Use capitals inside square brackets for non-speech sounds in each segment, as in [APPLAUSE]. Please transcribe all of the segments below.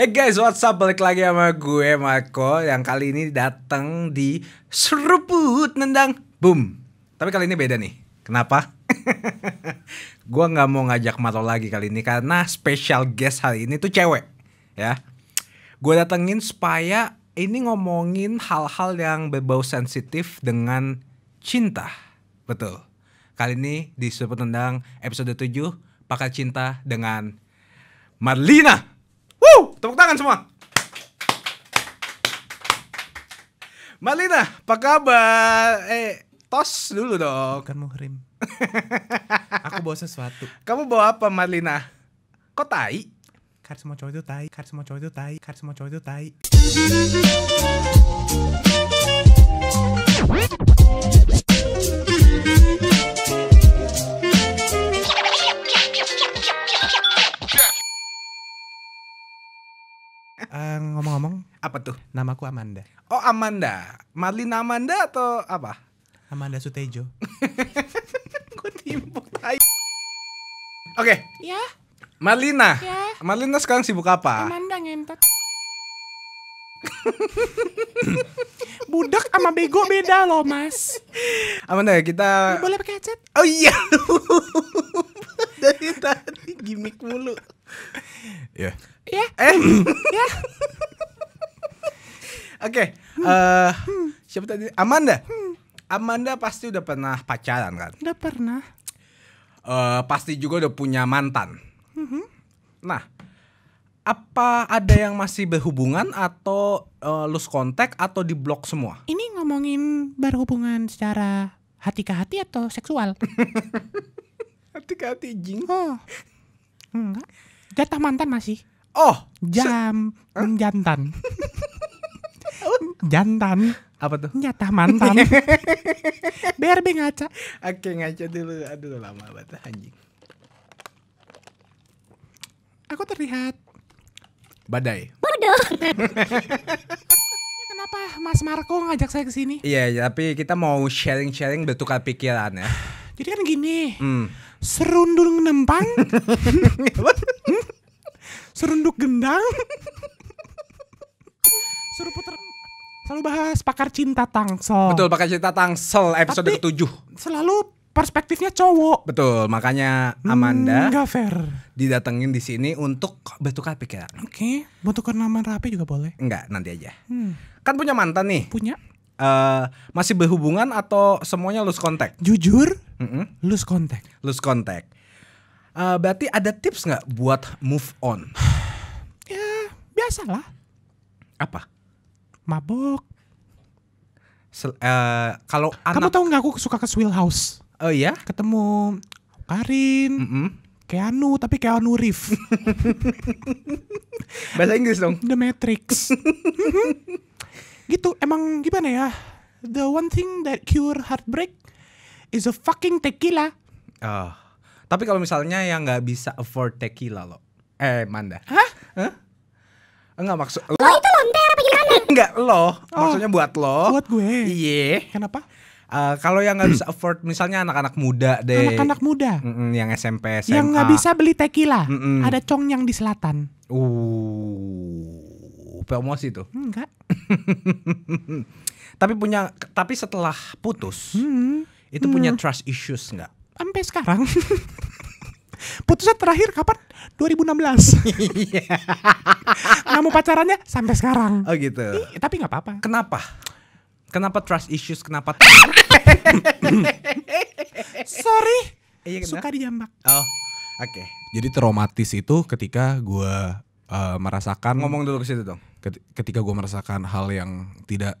Hey guys, what's up? Balik lagi sama gue Marco yang kali ini datang di seruput nendang boom. Tapi kali ini beda nih. Kenapa? [LAUGHS] gue gak mau ngajak Mato lagi kali ini karena special guest hari ini tuh cewek, ya. Gue datengin supaya ini ngomongin hal-hal yang berbau sensitif dengan cinta. Betul. Kali ini di seruput nendang episode 7 pakai cinta dengan Marlina. Wuh, tepuk tangan semua. Malina, apa kabar? Eh, tos dulu dong. Bukan muhrim. [LAUGHS] Aku bawa sesuatu. Kamu bawa apa, Malina? Kotai. Kok tai? Kar semua cowok itu tai, kar semua cowok itu tai, kar semua cowok itu tai. Thank you. ngomong ngomong-ngomong, apa tuh? Namaku Amanda. Oh Amanda, Marlina Amanda atau apa? Amanda Sutejo. Gue [LAUGHS] timpuk Oke. Okay. Ya. Marlina. Ya. Marlina sekarang sibuk apa? Amanda ngentot. [LAUGHS] Budak sama bego beda loh mas Amanda kita Boleh pakai headset? Oh iya [LAUGHS] dari tadi gimmick mulu ya ya eh ya Oke, eh, siapa tadi? Amanda. Amanda pasti udah pernah pacaran kan? Udah pernah. Uh, pasti juga udah punya mantan. Mm-hmm. Nah, apa ada yang masih berhubungan atau uh, eh, lose kontak atau di blok semua? Ini ngomongin berhubungan secara hati ke hati atau seksual? [LAUGHS] Hati-hati jing. Oh. Enggak. Jatah mantan masih. Oh, jam huh? jantan. [LAUGHS] jantan. Apa tuh? Jatah mantan. [LAUGHS] BRB ngaca. Oke, ngaca dulu. Aduh, lama banget anjing. Aku terlihat badai. Bodoh. [LAUGHS] kenapa Mas Marco ngajak saya ke sini? Iya, iya tapi kita mau sharing-sharing bertukar pikiran ya. [SIGHS] Jadi kan gini, hmm. serundung nempang, [LAUGHS] [LAUGHS] serunduk gendang, [LAUGHS] suruh puter selalu bahas pakar cinta tangsel. Betul, pakar cinta tangsel episode Tapi, ketujuh. Selalu perspektifnya cowok. Betul, makanya Amanda hmm, nggak fair. Didatengin di sini untuk bertukar pikiran. Oke, okay. bertukar nama rapi juga boleh. Enggak, nanti aja. Hmm kan punya mantan nih. Punya. Uh, masih berhubungan atau semuanya lose contact? Jujur, mm -hmm. lose contact. Lose contact. Uh, berarti ada tips nggak buat move on? [SIGHS] ya biasalah. Apa? Mabok. Sel uh, kalau kamu anak... tahu nggak aku suka ke Swill House? Oh iya. Ketemu Karin. Mm -hmm. Keanu tapi Keanu Reef. [LAUGHS] Bahasa Inggris dong. The Matrix. [LAUGHS] gitu emang gimana ya the one thing that cure heartbreak is a fucking tequila oh. tapi kalau misalnya yang nggak bisa afford tequila lo eh manda hah huh? Enggak maksud lo, lo itu lonte apa gimana [LAUGHS] enggak lo oh. maksudnya buat lo buat gue iya kenapa Uh, kalau yang nggak bisa afford, misalnya anak-anak muda deh. Anak-anak muda. Mm -mm, yang SMP, SMA. Yang nggak bisa beli tequila. Mm -mm. Ada cong yang di selatan. Uh promosi tuh? Enggak. [LAUGHS] tapi punya tapi setelah putus hmm. itu hmm. punya trust issues enggak Sampai sekarang. [LAUGHS] Putusnya terakhir kapan? 2016. [LAUGHS] Iya. Nggak mau pacarannya sampai sekarang. Oh gitu. Ih, tapi nggak apa-apa. Kenapa? Kenapa trust issues? Kenapa? Sorry. Iya, suka dijambak. Oh. Oke. Okay. Jadi traumatis itu ketika gue uh, merasakan ngomong dulu ke situ dong ketika gue merasakan hal yang tidak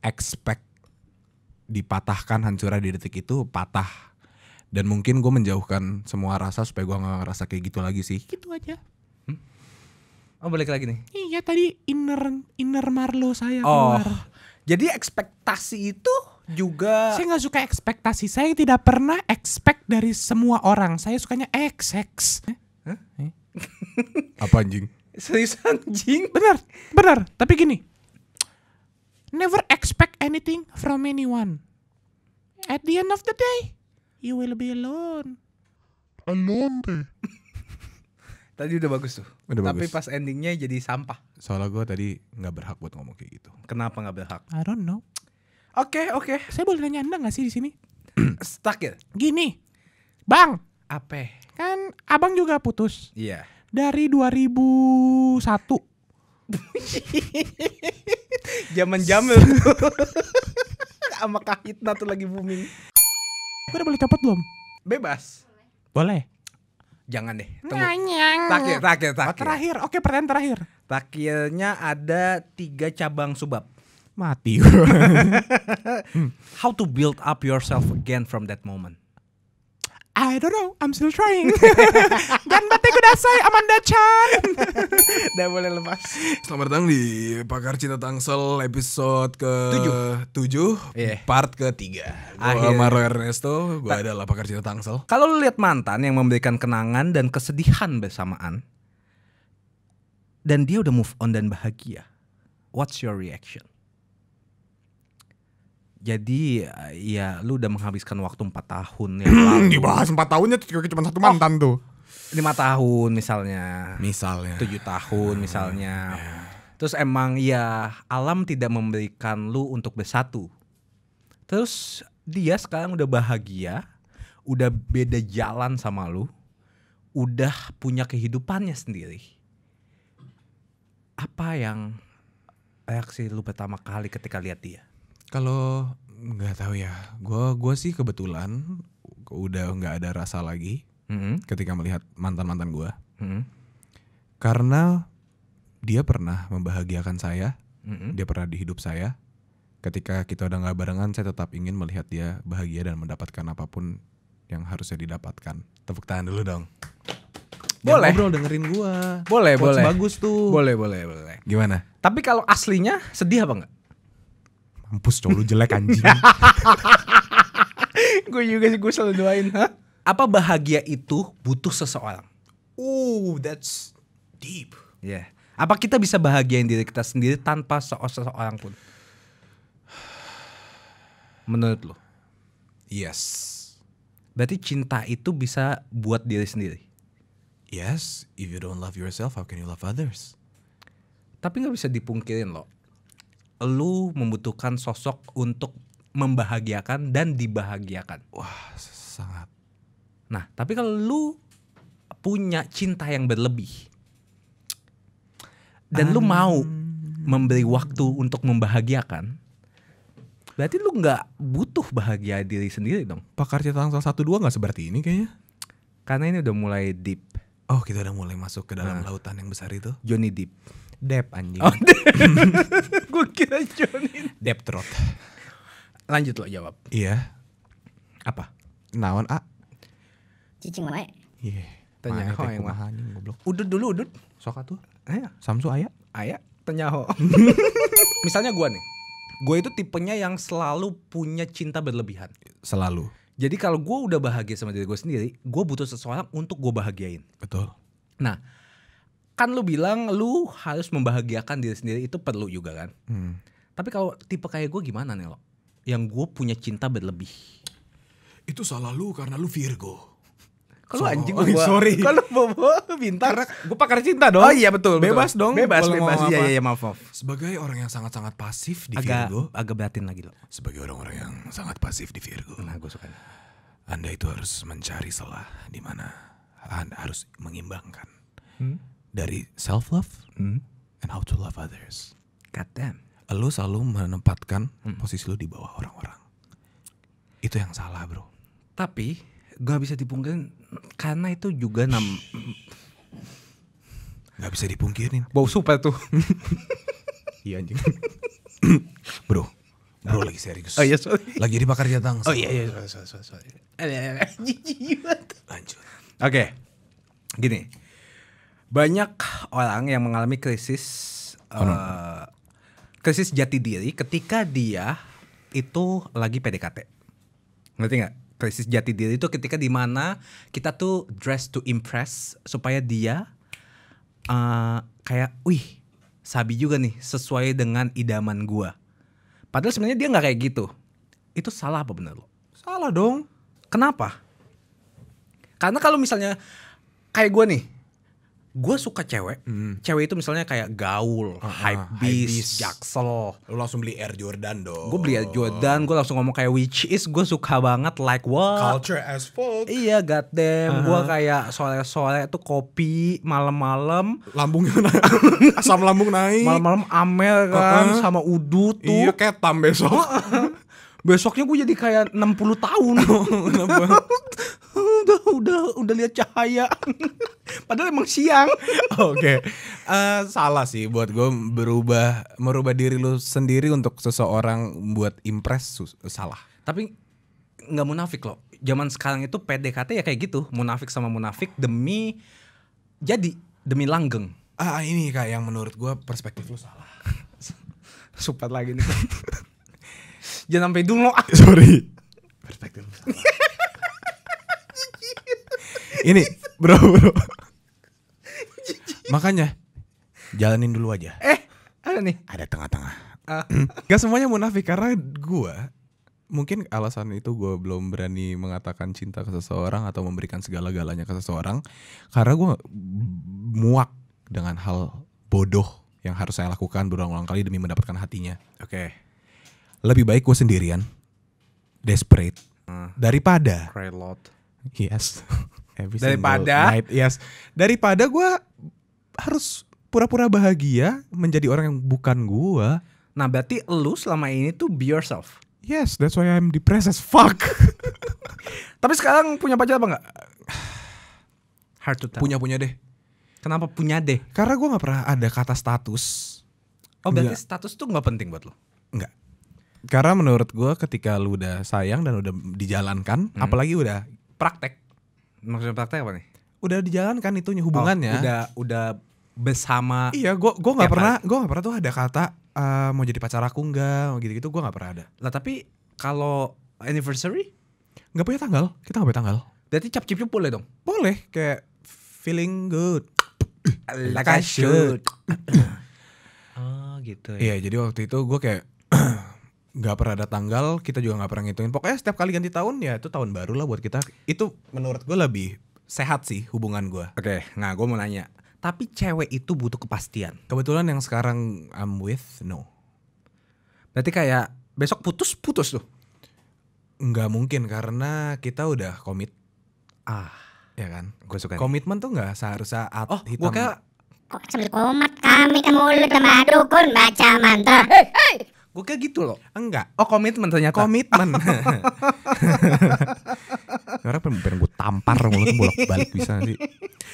expect dipatahkan hancurnya di detik itu patah dan mungkin gue menjauhkan semua rasa supaya gue gak ngerasa kayak gitu lagi sih gitu aja hmm? oh balik lagi nih iya tadi inner inner Marlo saya oh. jadi ekspektasi itu juga saya nggak suka ekspektasi saya tidak pernah expect dari semua orang saya sukanya XX huh? Eh? apa anjing Serius anjing. Benar, benar. Tapi gini, never expect anything from anyone. At the end of the day, you will be alone. Alone deh. [LAUGHS] tadi udah bagus tuh. Udah Tapi bagus. pas endingnya jadi sampah. Soalnya gue tadi nggak berhak buat ngomong kayak gitu. Kenapa nggak berhak? I don't know. Oke okay, oke. Okay. Saya boleh nanya anda nggak sih di sini? [CLEARS THROAT] Stuck ya? Gini, bang. Apa? Kan abang juga putus. Iya. Yeah dari 2001. [LAUGHS] Zaman Jamil [LAUGHS] sama Kahitna tuh lagi booming. Gue udah boleh copot belum? Bebas. Boleh. Jangan deh. Tunggu. Takil, takil, takil. Oh, terakhir. Oke, pertanyaan terakhir. Takilnya ada tiga cabang subab. Mati. [LAUGHS] How to build up yourself again from that moment? I don't know, I'm still trying. Ganbate [LAUGHS] kudasai, Amanda Chan. Udah [LAUGHS] boleh lepas. Selamat datang di Pakar Cinta Tangsel episode ke tujuh, yeah. Iya. part ketiga. Gue Maro Ernesto, gue adalah Pakar Cinta Tangsel. Kalau lu lihat mantan yang memberikan kenangan dan kesedihan bersamaan, dan dia udah move on dan bahagia, what's your reaction? jadi ya lu udah menghabiskan waktu empat tahun [CLEARS THROAT] ya. Dibahas empat tahunnya cuma satu oh. mantan oh. tuh. Lima tahun misalnya. Misalnya. Tujuh tahun misalnya. Yeah. Iya. Terus emang ya alam tidak memberikan lu untuk bersatu. Terus dia sekarang udah bahagia, udah beda jalan sama lu, udah punya kehidupannya sendiri. Apa yang reaksi lu pertama kali ketika lihat dia? Kalau nggak tahu ya, gue gua sih kebetulan udah nggak ada rasa lagi mm-hmm. ketika melihat mantan mantan gue, mm-hmm. karena dia pernah membahagiakan saya, mm-hmm. dia pernah di hidup saya. Ketika kita udah nggak barengan, saya tetap ingin melihat dia bahagia dan mendapatkan apapun yang harusnya didapatkan. Tepuk tangan dulu dong. boleh. Ngobrol dengerin gue. Boleh, Quotes boleh. bagus tuh. Boleh, boleh, boleh. Gimana? Tapi kalau aslinya sedih apa enggak? mampus cowok lu jelek anjing [LAUGHS] gue juga sih gue selalu doain ha? apa bahagia itu butuh seseorang oh that's deep ya yeah. apa kita bisa bahagiain diri kita sendiri tanpa seseorang pun menurut lo yes berarti cinta itu bisa buat diri sendiri yes if you don't love yourself how can you love others tapi nggak bisa dipungkirin loh lu membutuhkan sosok untuk membahagiakan dan dibahagiakan. Wah, sangat. Nah, tapi kalau lu punya cinta yang berlebih dan um... lu mau memberi waktu untuk membahagiakan, berarti lu nggak butuh bahagia diri sendiri dong. Pakar cerita tanggal satu dua nggak seperti ini kayaknya. Karena ini udah mulai deep. Oh, kita udah mulai masuk ke dalam nah, lautan yang besar itu. Johnny Deep. Dep anjing. Oh, [LAUGHS] gue kira Johnny. Dep trot. Lanjut lo jawab. Iya. Apa? Naon A? Cicing mana? Ya? Iya. Yeah. Tanya ho yang mah anjing goblok. Udut dulu udut. Sok atuh. Aya. Samsu aya. Aya. Tanya ho. [LAUGHS] Misalnya gua nih. Gue itu tipenya yang selalu punya cinta berlebihan. Selalu. Jadi kalau gue udah bahagia sama diri gue sendiri, gue butuh seseorang untuk gue bahagiain. Betul. Nah, kan lu bilang lu harus membahagiakan diri sendiri itu perlu juga kan. Hmm. Tapi kalau tipe kayak gue gimana nih lo? Yang gue punya cinta berlebih. Itu salah lu karena lu Virgo. Kalau anjing [LAUGHS] gue, sorry. Kalau bobo bintang. gue pakar cinta dong. Oh iya betul. Bebas betul. dong. Bebas bebas. Iya, iya iya maaf maaf. Sebagai orang yang sangat sangat pasif di agak, Virgo. Agak beratin lagi lo. Sebagai orang-orang yang sangat pasif di Virgo. Nah gue suka. Anda itu harus mencari celah di mana Anda harus mengimbangkan. Hmm? dari self love hmm. and how to love others. God damn. Lu selalu menempatkan hmm. posisi lu di bawah orang-orang. Itu yang salah, Bro. Tapi gak bisa dipungkirin karena itu juga nam Gak bisa dipungkirin. Bau super tuh. [LAUGHS] iya anjing. [COUGHS] bro, Bro lagi serius. Oh iya sorry. Lagi di pakar jatang. Oh iya iya sorry sorry sorry. Lanjut. Oke. Okay. Gini. Banyak orang yang mengalami krisis uh, krisis jati diri ketika dia itu lagi PDKT. Ngerti nggak? Krisis jati diri itu ketika dimana kita tuh dress to impress supaya dia uh, kayak, wih, sabi juga nih sesuai dengan idaman gua. Padahal sebenarnya dia nggak kayak gitu. Itu salah apa bener lo? Salah dong. Kenapa? Karena kalau misalnya kayak gua nih, gue suka cewek hmm. cewek itu misalnya kayak gaul uh ah, -huh, ah, hypebeast jaksel lu langsung beli Air Jordan dong gue beli Air Jordan gue langsung ngomong kayak which is gue suka banget like what culture as fuck iya god damn uh -huh. Ah, gue kayak sore sore tuh kopi malam-malam lambungnya naik asam lambung naik malam-malam amel kan uh -huh. sama udu tuh iya ketam besok Besoknya gue jadi kayak 60 tahun. [LAUGHS] udah udah udah lihat cahaya. [LAUGHS] Padahal emang siang. [LAUGHS] Oke. Okay. Uh, eh, salah sih buat gue berubah merubah diri lu sendiri untuk seseorang buat impress salah. Tapi nggak munafik loh. Zaman sekarang itu PDKT ya kayak gitu, munafik sama munafik demi jadi demi langgeng. Ah ini kayak yang menurut gue perspektif lu salah. Supat lagi nih jangan sampai dulu ah. sorry perspektif ini bro bro makanya jalanin dulu aja eh ada nih ada tengah-tengah uh. Ah. [CLEARS THROAT] Gak semuanya munafik karena gue mungkin alasan itu gue belum berani mengatakan cinta ke seseorang atau memberikan segala-galanya ke seseorang karena gue muak dengan hal bodoh yang harus saya lakukan berulang-ulang kali demi mendapatkan hatinya. Oke. Okay lebih baik gue sendirian desperate hmm. daripada Cry lot. yes [LAUGHS] Every daripada night, yes daripada gue harus pura-pura bahagia menjadi orang yang bukan gue nah berarti lu selama ini tuh be yourself yes that's why I'm depressed as fuck [LAUGHS] tapi sekarang punya pacar apa nggak hard to tell punya punya deh kenapa punya deh karena gue nggak pernah ada kata status oh berarti Enggak. status tuh nggak penting buat lo nggak karena menurut gue ketika lu udah sayang dan udah dijalankan, hmm. apalagi udah praktek. Maksudnya praktek apa nih? Udah dijalankan itu hubungannya. Oh, udah udah bersama. Iya, gue gue nggak pernah gue nggak pernah tuh ada kata uh, mau jadi pacar aku nggak gitu-gitu gue nggak pernah ada. Nah tapi kalau anniversary nggak punya tanggal, kita nggak punya tanggal. Berarti cap cip boleh dong? Boleh, kayak feeling good. like I should. [COUGHS] oh gitu. Ya. Iya, jadi waktu itu gue kayak nggak pernah ada tanggal kita juga nggak pernah ngitungin pokoknya setiap kali ganti tahun ya itu tahun baru lah buat kita itu menurut gue lebih sehat sih hubungan gue oke okay, nah gue mau nanya tapi cewek itu butuh kepastian kebetulan yang sekarang I'm with no berarti kayak besok putus putus tuh nggak mungkin karena kita udah komit ah ya kan gue suka komitmen tuh nggak seharusnya at oh, hitam gua kayak... Kok sambil komat kami kamu mulut sama baca mantra hey, hey. Gue kayak gitu loh. Enggak. Oh komitmen ternyata. Komitmen. Karena [LAUGHS] pengen gue tampar mulut bolak balik bisa sih.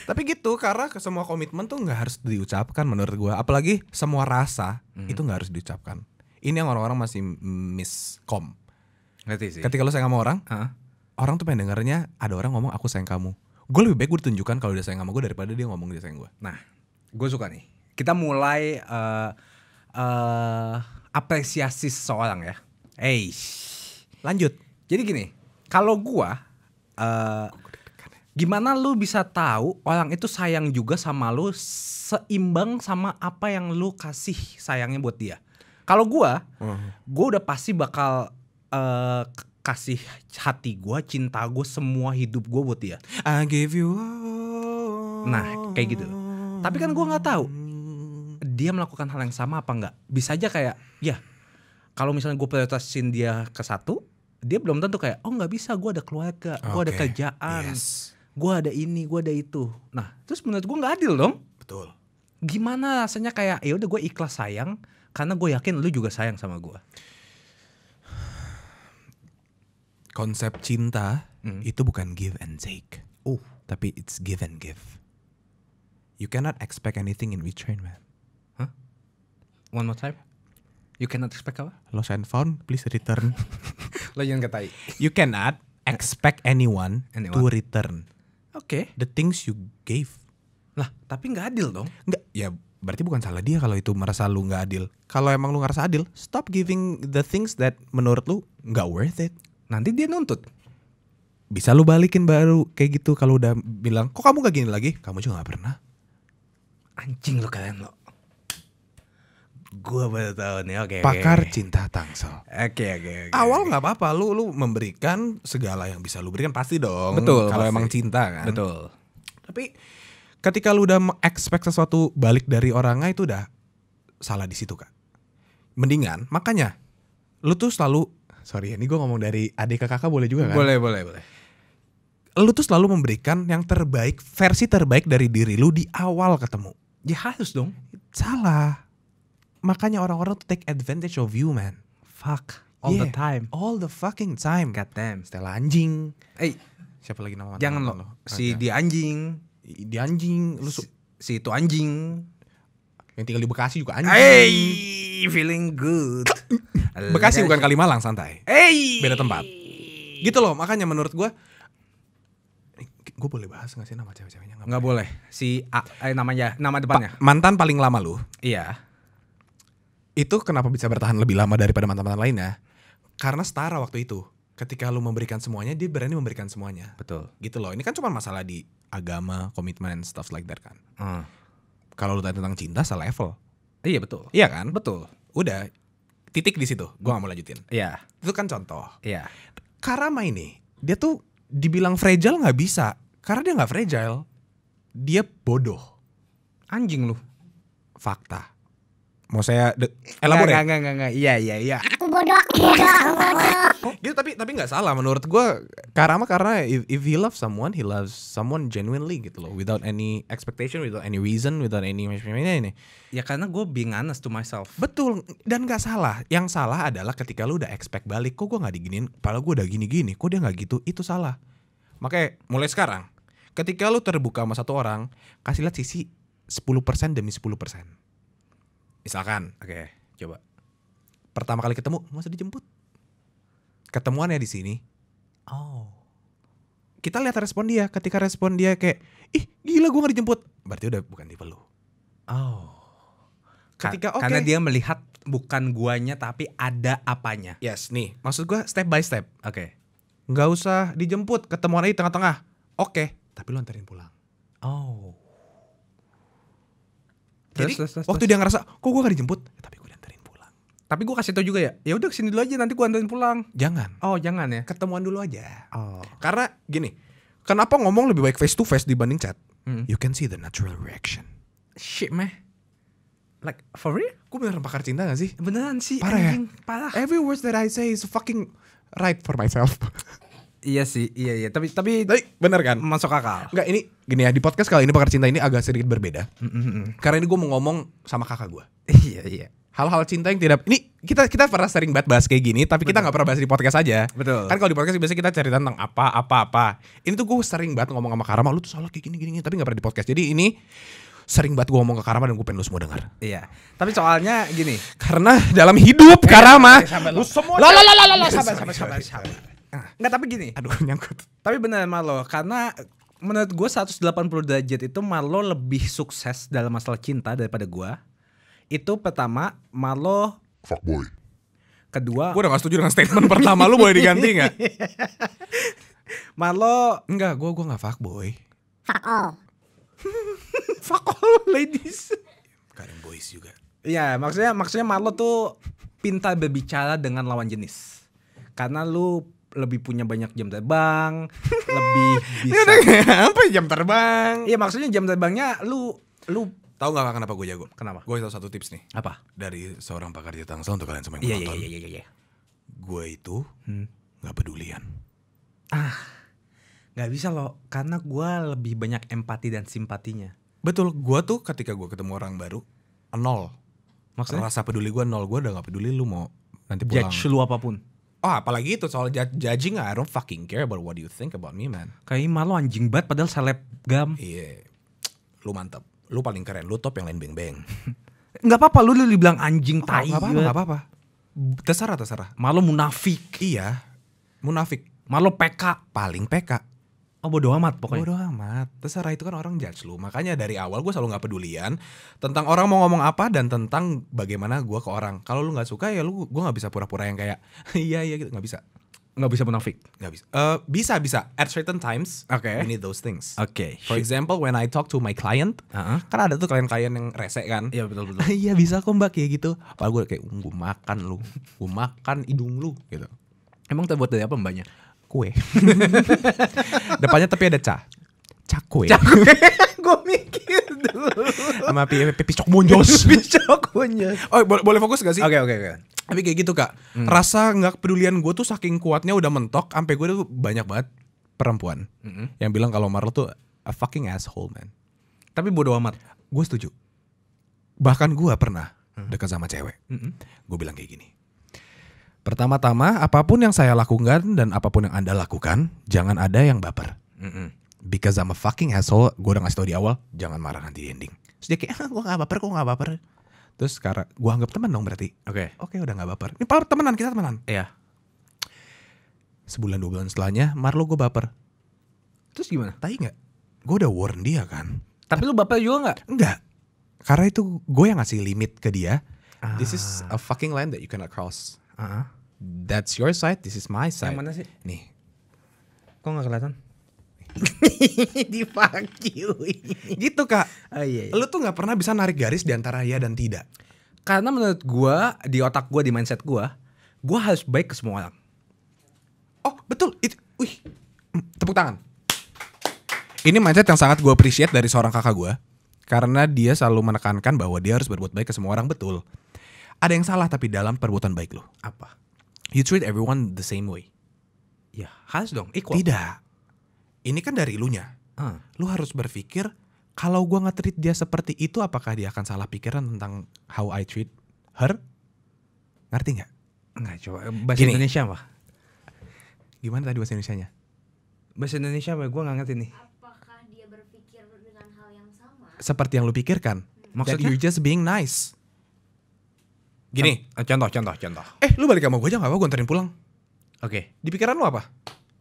Tapi gitu karena semua komitmen tuh nggak harus diucapkan menurut gue. Apalagi semua rasa hmm. itu nggak harus diucapkan. Ini yang orang-orang masih miskom. Ngerti sih. Ketika lo sayang sama orang, huh? orang tuh pengen dengarnya ada orang ngomong aku sayang kamu. Gue lebih baik gue tunjukkan kalau dia sayang sama gue daripada dia ngomong dia sayang gue. Nah, gue suka nih. Kita mulai uh, uh, apresiasi seseorang ya. Eh, lanjut. Jadi gini, kalau gua uh, gimana lu bisa tahu orang itu sayang juga sama lu seimbang sama apa yang lu kasih sayangnya buat dia? Kalau gua, hmm. gua udah pasti bakal uh, kasih hati gua, cinta gua, semua hidup gua buat dia. I give you all. Nah, kayak gitu. Tapi kan gua nggak tahu dia melakukan hal yang sama apa enggak bisa aja kayak ya kalau misalnya gue prioritasin dia ke satu dia belum tentu kayak oh nggak bisa gue ada keluarga okay. gue ada kerjaan yes. gue ada ini gue ada itu nah terus menurut gue nggak adil dong betul gimana rasanya kayak ya udah gue ikhlas sayang karena gue yakin lu juga sayang sama gue konsep cinta hmm. itu bukan give and take oh tapi it's give and give you cannot expect anything in return man One more time. You cannot expect apa? Lost and found, please return. [LAUGHS] Lo jangan ketai. You cannot expect anyone, anyone. to return. Oke. Okay. The things you gave. Lah, tapi nggak adil dong. Nggak, ya berarti bukan salah dia kalau itu merasa lu nggak adil. Kalau emang lu ngerasa adil, stop giving the things that menurut lu nggak worth it. Nanti dia nuntut. Bisa lu balikin baru kayak gitu kalau udah bilang, kok kamu gak gini lagi? Kamu juga gak pernah. Anjing lu kalian lo. Gue baru tahu nih. Oke. Okay, Pakar okay. cinta Tangsel. Oke okay, oke. Okay, okay, Awal nggak okay. apa-apa. Lu lu memberikan segala yang bisa lu berikan pasti dong. Betul. Kalau emang cinta kan. Betul. Tapi ketika lu udah expect sesuatu balik dari orangnya itu udah salah di situ kak. Mendingan makanya lu tuh selalu sorry ya, ini gue ngomong dari adik ke kakak boleh juga kan? Boleh boleh boleh lu tuh selalu memberikan yang terbaik versi terbaik dari diri lu di awal ketemu. Ya harus dong. Salah makanya orang-orang tuh take advantage of you man fuck all yeah. the time all the fucking time god damn Stella anjing eh hey, siapa lagi nama jangan lo, si okay. di anjing di anjing lu si, si itu anjing yang tinggal di Bekasi juga anjing hey feeling good [LAUGHS] Bekasi bukan Kalimalang santai hey beda tempat gitu loh makanya menurut gue gue boleh bahas gak sih nama cewek-ceweknya? Gak, gak boleh. Si A, eh, namanya, nama depannya. Pa mantan paling lama lu. Iya itu kenapa bisa bertahan lebih lama daripada mantan-mantan lainnya? Karena setara waktu itu. Ketika lu memberikan semuanya, dia berani memberikan semuanya. Betul. Gitu loh. Ini kan cuma masalah di agama, komitmen, stuff like that kan. Hmm. Kalau lu tanya tentang cinta, selevel. Iya betul. Iya kan? Betul. Udah. Titik di situ. Gua gak mau lanjutin. Iya. Itu kan contoh. Iya. Yeah. Karama ini, dia tuh dibilang fragile nggak bisa. Karena dia nggak fragile. Dia bodoh. Anjing lu. Fakta mau saya elaborasi Enggak, enggak, ya? enggak, Iya, iya, iya. Aku bodoh, aku bodoh, gitu tapi tapi nggak salah menurut gua Karama karena if, if he loves someone, he loves someone genuinely gitu loh, without any expectation, without any reason, without any ini. Ya karena gue being honest to myself. Betul dan nggak salah. Yang salah adalah ketika lu udah expect balik, kok gua nggak diginin, padahal gua udah gini-gini, kok dia nggak gitu, itu salah. Makanya mulai sekarang, ketika lu terbuka sama satu orang, kasih lihat sisi 10% demi 10% Misalkan. Oke, okay, coba. Pertama kali ketemu, masa dijemput? Ketemuan ya di sini. Oh. Kita lihat respon dia. Ketika respon dia kayak, ih gila gue gak dijemput. Berarti udah bukan tipe lu. Oh. Ketika oke. Ka okay. Karena dia melihat bukan guanya tapi ada apanya. Yes, nih. Maksud gua step by step. Oke. Okay. Gak usah dijemput, ketemuan aja tengah-tengah. Oke, okay. tapi lu anterin pulang. Oh. Jadi terus, terus, waktu terus. dia ngerasa kok gue gak dijemput, ya, tapi gue dianterin pulang. Tapi gue kasih tau juga ya, ya udah kesini dulu aja nanti gue anterin pulang. Jangan. Oh jangan ya. Ketemuan dulu aja. Oh. Karena gini, kenapa ngomong lebih baik face to face dibanding chat? Hmm. You can see the natural reaction. Shit meh. Like for real? Gue beneran pakar cinta gak sih? Beneran sih. Parah ya? Parah. Every words that I say is fucking right for myself. [LAUGHS] Iya sih, iya iya. Tapi tapi tapi benar kan? Masuk akal. Enggak, ini gini ya di podcast kali ini pakar cinta ini agak sedikit berbeda. Mm-hmm. Karena ini gue mau ngomong sama kakak gue. iya iya. Hal-hal cinta yang tidak ini kita kita pernah sering banget bahas kayak gini, tapi Betul. kita nggak pernah bahas di podcast aja. Betul. Kan kalau di podcast biasanya kita cerita tentang apa apa apa. Ini tuh gue sering banget ngomong sama Karama, lu tuh salah kayak gini gini, gini. tapi nggak pernah di podcast. Jadi ini sering banget gue ngomong ke Karama dan gue pengen lu semua dengar. Iya. Tapi soalnya gini. Karena dalam hidup eh, Karama. Eh, lu semua. Lo lo lo lo lo sabar sabar sabar sabar. Enggak tapi gini. Aduh [LAUGHS] nyangkut. Tapi benar malo, karena menurut gue 180 derajat itu malo lebih sukses dalam masalah cinta daripada gue. Itu pertama malo, fuckboy. Kedua, gue udah gak setuju dengan statement pertama lu boleh diganti gak? malo, Enggak, gue gua gak fuckboy Fuck all [LAUGHS] Fuck all ladies Karen boys juga Iya maksudnya maksudnya malo tuh pintar berbicara dengan lawan jenis Karena lu lebih punya banyak jam terbang, [LAUGHS] lebih bisa. apa jam terbang? Iya maksudnya jam terbangnya lu lu tahu nggak kenapa gue jago? Kenapa? Gue tahu satu tips nih. Apa? Dari seorang pakar jasa untuk kalian semua yang iya, menonton. Iya, iya iya iya iya. Gue itu hmm. nggak hmm. pedulian. Ah, nggak bisa loh, karena gue lebih banyak empati dan simpatinya. Betul, gue tuh ketika gue ketemu orang baru nol. Maksudnya? Rasa peduli gue nol, gue udah gak peduli lu mau nanti pulang. Judge lu apapun Oh apalagi itu soal judging I don't fucking care about what you think about me man Kayak malu anjing banget padahal seleb gam. Iya yeah. Lu mantep Lu paling keren Lu top yang lain beng-beng [LAUGHS] Gak apa-apa lu, lu dibilang anjing oh, tai Gak apa-apa gak apa-apa Terserah terserah Malu munafik Iya Munafik Malu PK Paling PK Oh bodo amat pokoknya. Bodo amat. Terserah itu kan orang judge lu. Makanya dari awal gue selalu nggak pedulian tentang orang mau ngomong apa dan tentang bagaimana gue ke orang. Kalau lu nggak suka ya lu gue nggak bisa pura-pura yang kayak [LAUGHS] iya iya gitu nggak bisa. Nggak bisa munafik. Nggak bisa. Uh, bisa bisa. At certain times, okay. we need those things. Oke. Okay. For example, when I talk to my client, uh -huh. kan ada tuh klien-klien yang rese kan. Iya betul betul. [LAUGHS] Iya bisa kok mbak kayak gitu. Padahal gue kayak gue makan lu, gue makan hidung lu gitu. Emang terbuat dari apa mbaknya? Kue, [LAUGHS] Depannya tapi ada ca. Cakwe. Cakwe. [LAUGHS] Gue mikir dulu. Sama pisok bonjos. pisok bonjos. Oh, boleh, fokus gak sih? Oke, oke, oke. Tapi kayak gitu, Kak. Hmm. Rasa nggak kepedulian gue tuh saking kuatnya udah mentok sampai gue tuh banyak banget perempuan -hmm. yang bilang kalau Marlo tuh a fucking asshole, man. Tapi bodo amat. Gue setuju. Bahkan gue pernah hmm. dekat sama cewek. -hmm. Gue bilang kayak gini Pertama-tama, apapun yang saya lakukan dan apapun yang Anda lakukan, jangan ada yang baper. Mm-mm. Because I'm a fucking asshole, gue udah ngasih tau di awal, jangan marah nanti di ending. Terus dia kayak, ah, gue gak baper, gue gak baper. Terus sekarang, gue anggap teman dong berarti. Oke. Okay. Oke, okay, udah gak baper. Ini paling temenan, kita temenan. Iya. Sebulan dua bulan setelahnya, Marlo gue baper. Terus gimana? tapi gak? Gue udah warn dia kan. Tapi, Tapi lu baper juga gak? Enggak. Karena itu gue yang ngasih limit ke dia. Ah. This is ah. a fucking line that you cannot cross Uh -huh. That's your side, this is my side. Yang mana sih? Nih. Kok gak kelihatan? [LAUGHS] Dipanggil. gitu kak. Oh, iya, iya. Lu tuh nggak pernah bisa narik garis di antara ya dan tidak. Karena menurut gue di otak gue di mindset gue, gue harus baik ke semua orang. Oh betul itu. Wih hmm, tepuk tangan. Ini mindset yang sangat gue appreciate dari seorang kakak gue karena dia selalu menekankan bahwa dia harus berbuat baik ke semua orang betul ada yang salah tapi dalam perbuatan baik lo. Apa? You treat everyone the same way. Ya, harus dong, equal. Tidak. Ini kan dari ilunya. Hmm. Ah. Lu harus berpikir kalau gua nggak treat dia seperti itu apakah dia akan salah pikiran tentang how I treat her? Ngerti nggak? Nggak coba eh, bahasa Gini. Indonesia apa? Gimana tadi bahasa Indonesia nya? Bahasa Indonesia apa? Gua nggak ngerti nih. Apakah dia berpikir dengan hal yang sama? Seperti yang lu pikirkan. Hmm. Maksudnya That you're just being nice. Gini, ah, contoh, contoh, contoh. Eh, lu balik sama gue aja gak apa, gue anterin pulang. Oke. Okay. Di pikiran lu apa?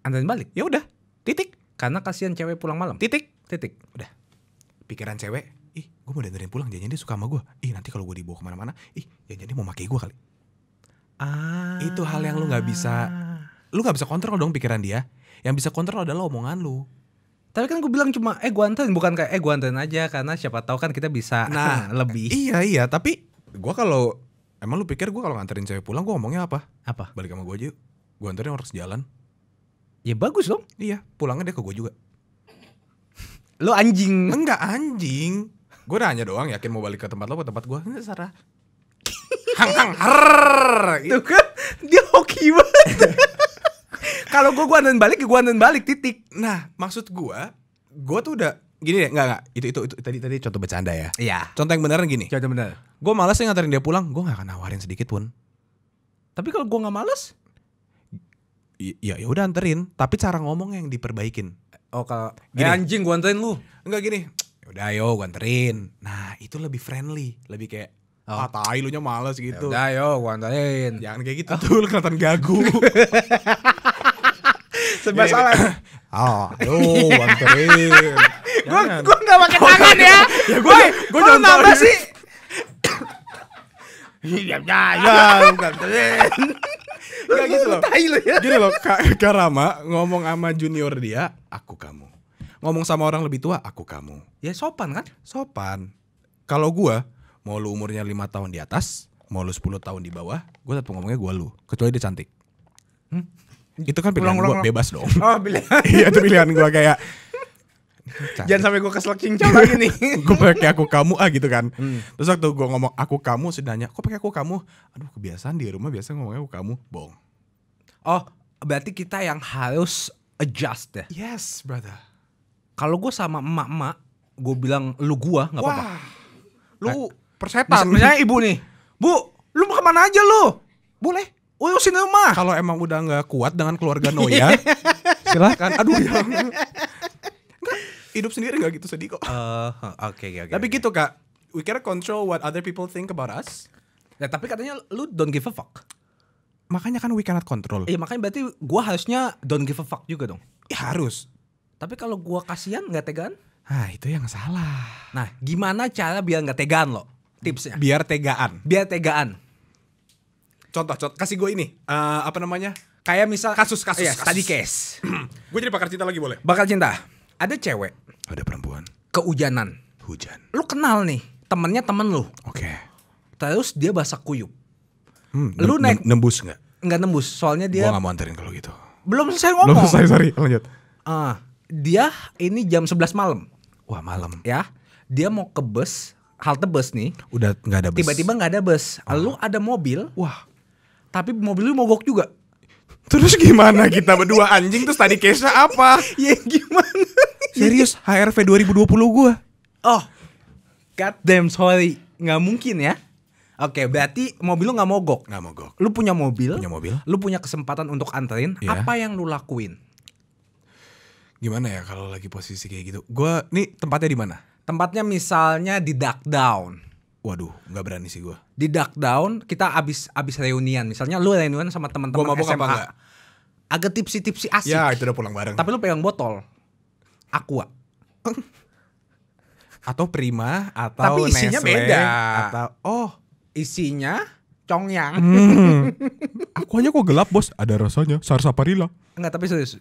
Anterin balik. Ya udah, titik. Karena kasihan cewek pulang malam. Titik, titik. Udah. Pikiran cewek, ih, gue mau anterin pulang, jangan dia suka sama gue. Ih, nanti kalau gue dibawa kemana-mana, ih, jangan dia mau pakai gue kali. Ah. Itu hal yang lu nggak bisa, lu nggak bisa kontrol dong pikiran dia. Yang bisa kontrol adalah omongan lu. Tapi kan gue bilang cuma eh gue anterin bukan kayak eh gue anterin aja karena siapa tahu kan kita bisa nah [LAUGHS] lebih. Iya iya tapi gua kalau Emang lu pikir gue kalau nganterin cewek pulang gue ngomongnya apa? Apa? Balik sama gue aja yuk. Gue anterin orang sejalan. Ya bagus dong. Iya, pulangnya dia ke gue juga. [LAUGHS] Lo anjing. Enggak anjing. Gue nanya doang yakin mau balik ke tempat lo ke tempat gue. Enggak Sarah. [LAUGHS] hang hang har. Itu kan dia hoki banget. kalau gue gue anterin balik, gue anterin balik titik. Nah, maksud gue, gue tuh udah gini deh, enggak enggak. Itu, itu itu itu tadi tadi contoh bercanda ya. Iya. Contoh yang beneran gini. Contoh bener gue malas ya nganterin dia pulang gue gak akan nawarin sedikit pun tapi kalau gue nggak malas ya ya udah anterin tapi cara ngomongnya yang diperbaikin oh kalau gini, eh, anjing gue anterin lu enggak gini [TSK] ya udah ayo gue anterin nah itu lebih friendly lebih kayak Oh. Ah tai lu nya males ya gitu Udah yo gua anterin Jangan kayak gitu tuh lu kelihatan gagu [LAUGHS] Sebab salah [TSK] Ah ayo anterin gua gua gak pakai tangan ya [LAUGHS] Ya Gue gue nambah sih Iya, ya [LAUGHS] ya ya Gak gitu loh. ya. Gini loh, Kak, Kak Rama ngomong sama junior dia, aku kamu. Ngomong sama orang lebih tua, aku kamu. Ya sopan kan? Sopan. Kalau gua, mau lu umurnya lima tahun di atas, mau lu 10 tahun di bawah, gua tetap ngomongnya gua lu, kecuali dia cantik. Hmm? Itu kan pilihan ulang, gua ulang, bebas dong. Oh, pilihan. [LAUGHS] Iya, itu pilihan gua kayak Jangan sampai gue kesel cincang lagi nih. [LAUGHS] gue pakai aku kamu ah gitu kan. Hmm. Terus waktu gue ngomong aku kamu sedanya, kok pakai aku kamu? Aduh kebiasaan di rumah biasa ngomongnya aku kamu, bohong. Oh, berarti kita yang harus adjust deh ya? Yes, brother. Kalau gue sama emak-emak, gue bilang lu gua nggak apa-apa. Lu nah, persetan. Misalnya ibu nih, bu, lu mau kemana aja lu? Boleh, oh, urusin rumah. Kalau emang udah nggak kuat dengan keluarga Noya, [LAUGHS] silahkan. Aduh, ya. [LAUGHS] hidup sendiri gak gitu sedih kok. Uh, oke okay, okay, Tapi gitu kak, we cannot control what other people think about us. Ya tapi katanya lu don't give a fuck. Makanya kan we cannot control. Iya makanya berarti gue harusnya don't give a fuck juga dong. Ya harus. Tapi kalau gue kasihan nggak tegaan? Ah itu yang salah. Nah gimana cara biar nggak tegaan lo? Tipsnya. Biar tegaan. Biar tegaan. Contoh, contoh kasih gue ini uh, apa namanya? Kayak misal kasus kasus, iya, kasus. case. [CLEARS THROAT] gue jadi bakar cinta lagi boleh? Bakal cinta ada cewek ada perempuan keujanan hujan lu kenal nih temennya temen lu oke okay. terus dia bahasa kuyup hmm, lu naik nembus nggak nggak nembus soalnya dia gua nggak mau anterin kalau gitu belum selesai ngomong belum selesai sorry lanjut ah uh, dia ini jam 11 malam wah malam ya dia mau ke bus halte bus nih udah nggak ada bus tiba-tiba nggak ada bus oh. lu ada mobil wah tapi mobil lu mogok juga Terus gimana kita berdua anjing terus tadi case apa? [LAUGHS] ya gimana? Serius HRV 2020 gua. Oh. God damn sorry. Nggak mungkin ya. Oke, berarti mobil lu nggak mogok. Nggak mogok. Lu punya mobil. Punya mobil. Lu punya kesempatan untuk anterin. Yeah. Apa yang lu lakuin? Gimana ya kalau lagi posisi kayak gitu? Gua nih tempatnya di mana? Tempatnya misalnya di duck down. Waduh, nggak berani sih gua. Di duck down kita abis abis reunian, misalnya lu reunian sama teman-teman SMA. Apa enggak? Agak tipsi-tipsi asik. Ya, itu udah pulang bareng. Tapi lu pegang botol aqua. [LAUGHS] atau prima atau Tapi isinya Nestle, beda. Atau oh, isinya congyang. Hmm. hanya [LAUGHS] kok gelap, Bos? Ada rasanya sarsaparilla. Enggak, tapi serius.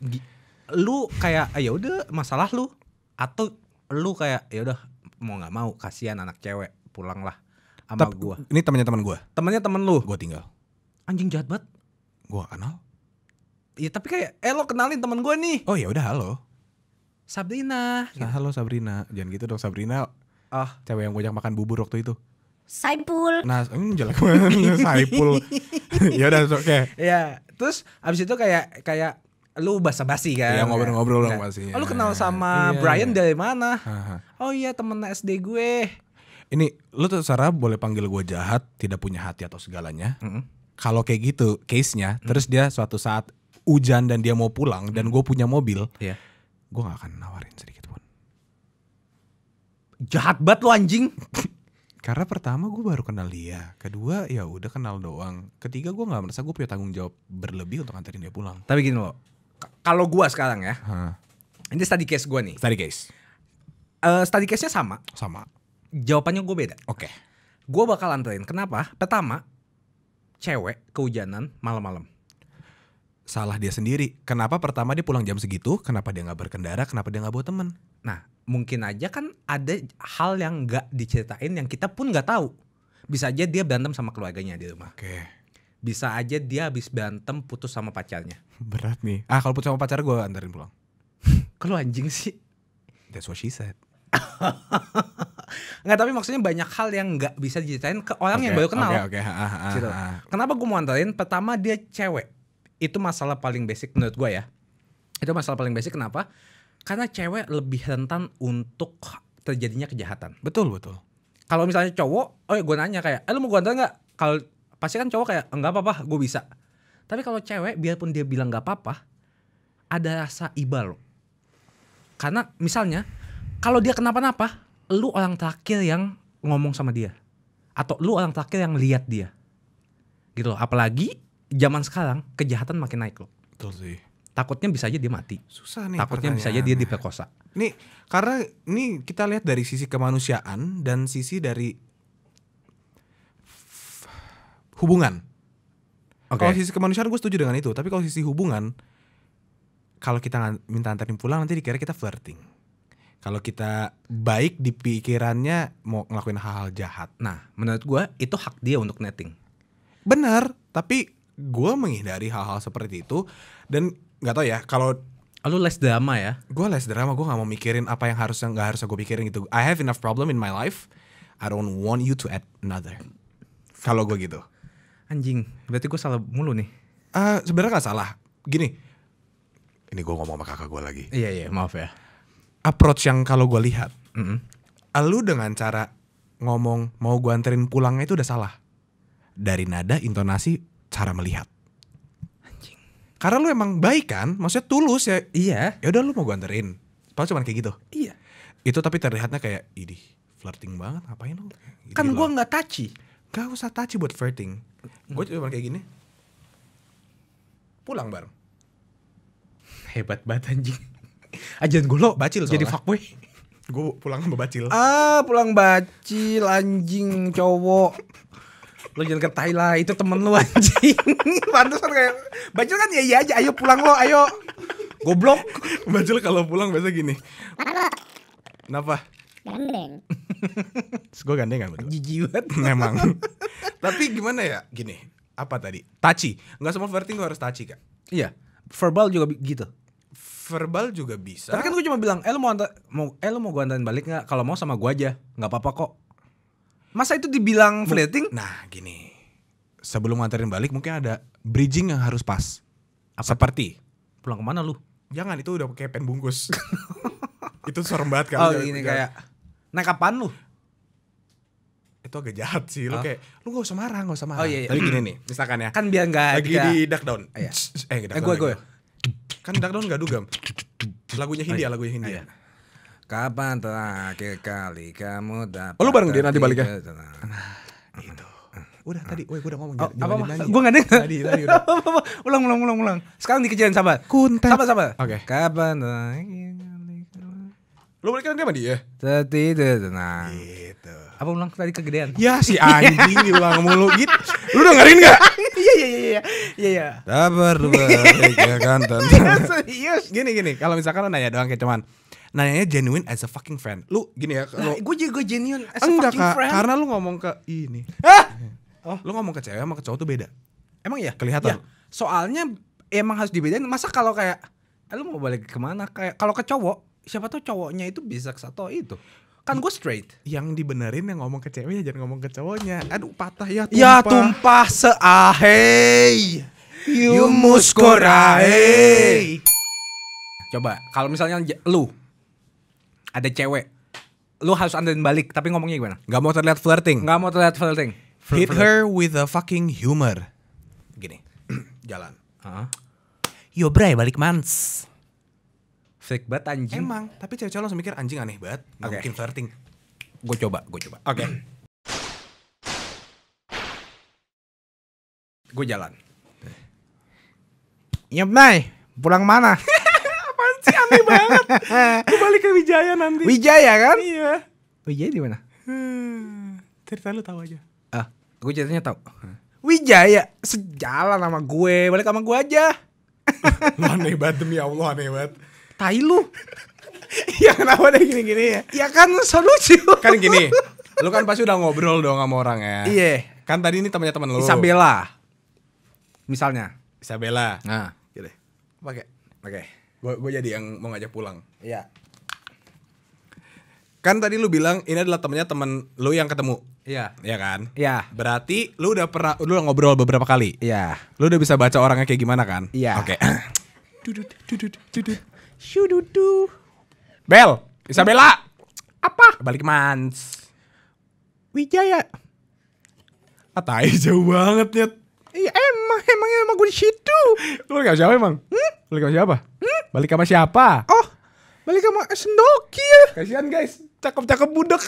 Lu kayak ayo ah, ya udah masalah lu atau lu kayak ya udah mau nggak mau kasihan anak cewek pulang lah sama Tep, gua. Ini temannya teman gua. Temannya teman lu. Gua tinggal. Anjing jahat banget. Gua kenal. Iya tapi kayak eh lo kenalin teman gua nih. Oh ya udah halo. Sabrina. Gitu. Ah, halo Sabrina. Jangan gitu dong Sabrina. Ah, cewek yang ngajak makan bubur waktu itu. Saipul. Nah, ini jelek banget [LAUGHS] Saipul. [LAUGHS] ya udah oke. Okay. Ya, terus abis itu kayak kayak lu basa-basi kan? Iya ngobrol-ngobrol dong pasti. Oh, lu kenal iya, sama iya, iya. Brian iya. dari mana? Aha. Oh iya temen SD gue ini lu terserah boleh panggil gue jahat, tidak punya hati atau segalanya. Mm -hmm. Kalau kayak gitu case-nya, mm -hmm. terus dia suatu saat hujan dan dia mau pulang mm -hmm. dan gue punya mobil, yeah. gue gak akan nawarin sedikit pun. Jahat banget lo anjing. [LAUGHS] Karena pertama gue baru kenal dia, kedua ya udah kenal doang, ketiga gue nggak merasa gue punya tanggung jawab berlebih untuk nganterin dia pulang. Tapi gini lo, kalau gue sekarang ya, huh. ini study case gue nih. Study case. Uh, study case-nya sama. Sama jawabannya gue beda. Oke. Okay. Gue bakal anterin. Kenapa? Pertama, cewek kehujanan malam-malam. Salah dia sendiri. Kenapa pertama dia pulang jam segitu? Kenapa dia nggak berkendara? Kenapa dia nggak bawa temen? Nah, mungkin aja kan ada hal yang nggak diceritain yang kita pun nggak tahu. Bisa aja dia berantem sama keluarganya di rumah. Oke. Okay. Bisa aja dia habis berantem putus sama pacarnya. Berat nih. Ah, kalau putus sama pacar gue anterin pulang. [LAUGHS] kalau anjing sih. That's what she said. [LAUGHS] Enggak tapi maksudnya banyak hal yang nggak bisa diceritain ke orang okay, yang baru kenal. okay, Okay. Ha, ha, ha, gitu. Kenapa gue mau antarin? Pertama dia cewek. Itu masalah paling basic menurut gue ya. Itu masalah paling basic kenapa? Karena cewek lebih rentan untuk terjadinya kejahatan. Betul betul. Kalau misalnya cowok, oh ya gue nanya kayak, eh lu mau gue antar nggak? Kalau pasti kan cowok kayak enggak apa-apa, gue bisa. Tapi kalau cewek, biarpun dia bilang nggak apa-apa, ada rasa iba loh. Karena misalnya kalau dia kenapa-napa, lu orang terakhir yang ngomong sama dia atau lu orang terakhir yang lihat dia gitu loh apalagi zaman sekarang kejahatan makin naik loh betul sih takutnya bisa aja dia mati susah nih takutnya bisa aja dia diperkosa nih karena ini kita lihat dari sisi kemanusiaan dan sisi dari hubungan okay. kalau sisi kemanusiaan gue setuju dengan itu tapi kalau sisi hubungan kalau kita minta anterin pulang nanti dikira kita flirting kalau kita baik di pikirannya mau ngelakuin hal-hal jahat. Nah, menurut gue itu hak dia untuk netting. Benar, tapi gue menghindari hal-hal seperti itu dan nggak tau ya kalau Lu less drama ya? Gue less drama, gue gak mau mikirin apa yang yang nggak harus gue pikirin gitu. I have enough problem in my life. I don't want you to add another. Kalau gue gitu. Anjing, berarti gue salah mulu nih. Uh, Sebenarnya gak salah. Gini, ini gue ngomong sama kakak gue lagi. Iya iya, maaf ya approach yang kalau gue lihat mm -hmm. lu dengan cara ngomong mau gue anterin pulangnya itu udah salah dari nada intonasi cara melihat anjing karena lu emang baik kan maksudnya tulus ya iya ya udah lu mau gue anterin padahal cuma kayak gitu iya itu tapi terlihatnya kayak idih flirting banget ngapain lu kan gue nggak taci Gak usah taci buat flirting Mm. gue cuma kayak gini pulang bareng hebat banget anjing gue lo bacil soalnya. Jadi fuckboy. [LAUGHS] Gue pulang sama bacil. Ah, pulang bacil anjing cowok. lo jangan ke Thailand, itu temen lo anjing. [LAUGHS] Pantesan kayak bacil kan ya iya aja, ayo pulang lo, ayo. Goblok. [LAUGHS] Bacil kalau pulang biasa gini. Kenapa? Gandeng. gue gandeng gak betul? Jijik Memang. Tapi gimana ya? Gini, apa tadi? Taci. Enggak semua flirting gue harus taci, Kak. Iya. Verbal juga gitu verbal juga bisa. Tapi kan gue cuma bilang, "Eh lu mau antar, mau eh lu mau gue antarin balik nggak? Kalau mau sama gue aja, nggak apa-apa kok." Masa itu dibilang flirting? Nah, gini. Sebelum nganterin balik mungkin ada bridging yang harus pas. Apa? Seperti pulang kemana lu? Jangan itu udah pakai pen bungkus. [LAUGHS] itu serem banget kan. Oh, gini kayak naik kapan lu? Itu agak jahat sih. Lu oh. kayak lu gak usah marah, gak usah oh, marah. Oh, iya, iya. Tapi gini hmm. nih, misalkan ya. Kan biar gak lagi di duck down. Oh, iya. Eh, duck eh, gue gue. Kan Dark Down gak dugam. Lagunya Hindia, oh, iya. lagunya Hindia. Oh, iya. Kapan terakhir kali kamu dapat? Oh, lu bareng dia nanti balik ya. Ah, Itu. Udah tadi, ah. woi gue udah ngomong. Oh, apa Gue nggak dengar Tadi, tadi udah. [LAUGHS] ulang, ulang, ulang, ulang. Sekarang dikejarin sabar. Kuntet. Sabar, sabar. Oke. Kapan terakhir kali kamu? Lu balik dia sama dia? Tertidur tenang. Itu. Apa ulang tadi kegedean? Ya si [LAUGHS] anjing diulang mulu gitu. Lu dengerin gak? [LAUGHS] Iya iya iya iya iya. Sabar iya. Ya kan [LAUGHS] iya, Serius. Gini gini, kalau misalkan lu nanya doang kayak cuman nanyanya genuine as a fucking friend. Lu gini ya, lu nah, gue juga genuine as enggak, a fucking friend. Karena lu ngomong ke ini. Ah! Oh. Lu ngomong ke cewek sama ke cowok tuh beda. Emang ya? Kelihatan. Ya. Soalnya emang harus dibedain. Masa kalau kayak eh, lu mau balik kemana? Kayak kalau ke cowok, siapa tuh cowoknya itu bisa ke satu itu kan gue straight yang dibenerin yang ngomong ke ceweknya jangan ngomong ke cowoknya aduh patah ya tumpah ya tumpah seahei you, you must coba kalau misalnya lu ada cewek lu harus andain balik tapi ngomongnya gimana Gak mau terlihat flirting Gak mau terlihat flirting Fl hit her with a fucking humor gini [CLEARS THROAT] jalan uh -huh. yo bray balik mans fake banget anjing emang tapi cewek-cewek langsung mikir anjing aneh banget okay. mungkin flirting gue coba gue coba oke okay. [CLEARS THROAT] gue jalan Yap, Nay, pulang mana? [LAUGHS] Apaan sih aneh banget. Gue balik ke Wijaya nanti. Wijaya kan? Iya. Wijaya di mana? Hmm, cerita lu tahu aja. Ah, gue ceritanya tahu. Wijaya sejalan sama gue, balik sama gue aja. [LAUGHS] lu aneh banget demi Allah aneh banget tai lu [LAUGHS] ya kenapa deh gini-gini ya ya kan so lucu kan gini lu kan pasti udah ngobrol dong sama orang ya iya kan tadi ini temannya teman lu Isabella misalnya Isabella nah gitu pakai oke. gue gue jadi yang mau ngajak pulang iya kan tadi lu bilang ini adalah temennya temen lu yang ketemu iya iya kan iya berarti lu udah pernah lu udah ngobrol beberapa kali iya lu udah bisa baca orangnya kayak gimana kan iya oke okay. Shududu. Bel, Isabella. Apa? Balik mans. Wijaya. Atai ah, [LAUGHS] jauh banget, Nyet. Iya emang, emang emang gue di situ. Lu balik sama siapa emang? Hmm? Balik sama siapa? Hmm? Balik sama siapa? Oh, balik sama Sendoki Kasihan guys, cakep-cakep budek. [LAUGHS]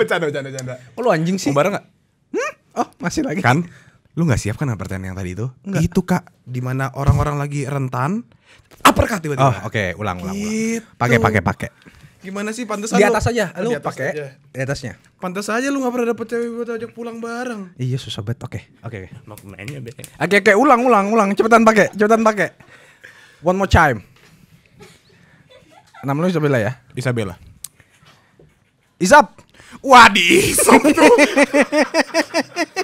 bercanda, bercanda, bercanda. Oh, lu anjing sih? Mau bareng nggak? Hmm? Oh, masih lagi. Kan? lu nggak siap kan pertanyaan yang tadi itu? Enggak. Itu kak, dimana orang-orang lagi rentan, uppercut tiba-tiba. Oh, oke, okay. ulang, ulang, gitu. Pakai, pakai, pakai. Gimana sih pantas di atas aja, oh, lu pakai di atasnya. Pantas aja lu gak pernah dapet cewek buat ajak pulang bareng. Iya susah banget. Oke, oke. Maknanya Oke, okay, oke, ulang, ulang, ulang. Cepetan pakai, cepetan pakai. One more time. Nama lu Isabella ya? Isabella. Isab. Wah, di tuh. [LAUGHS]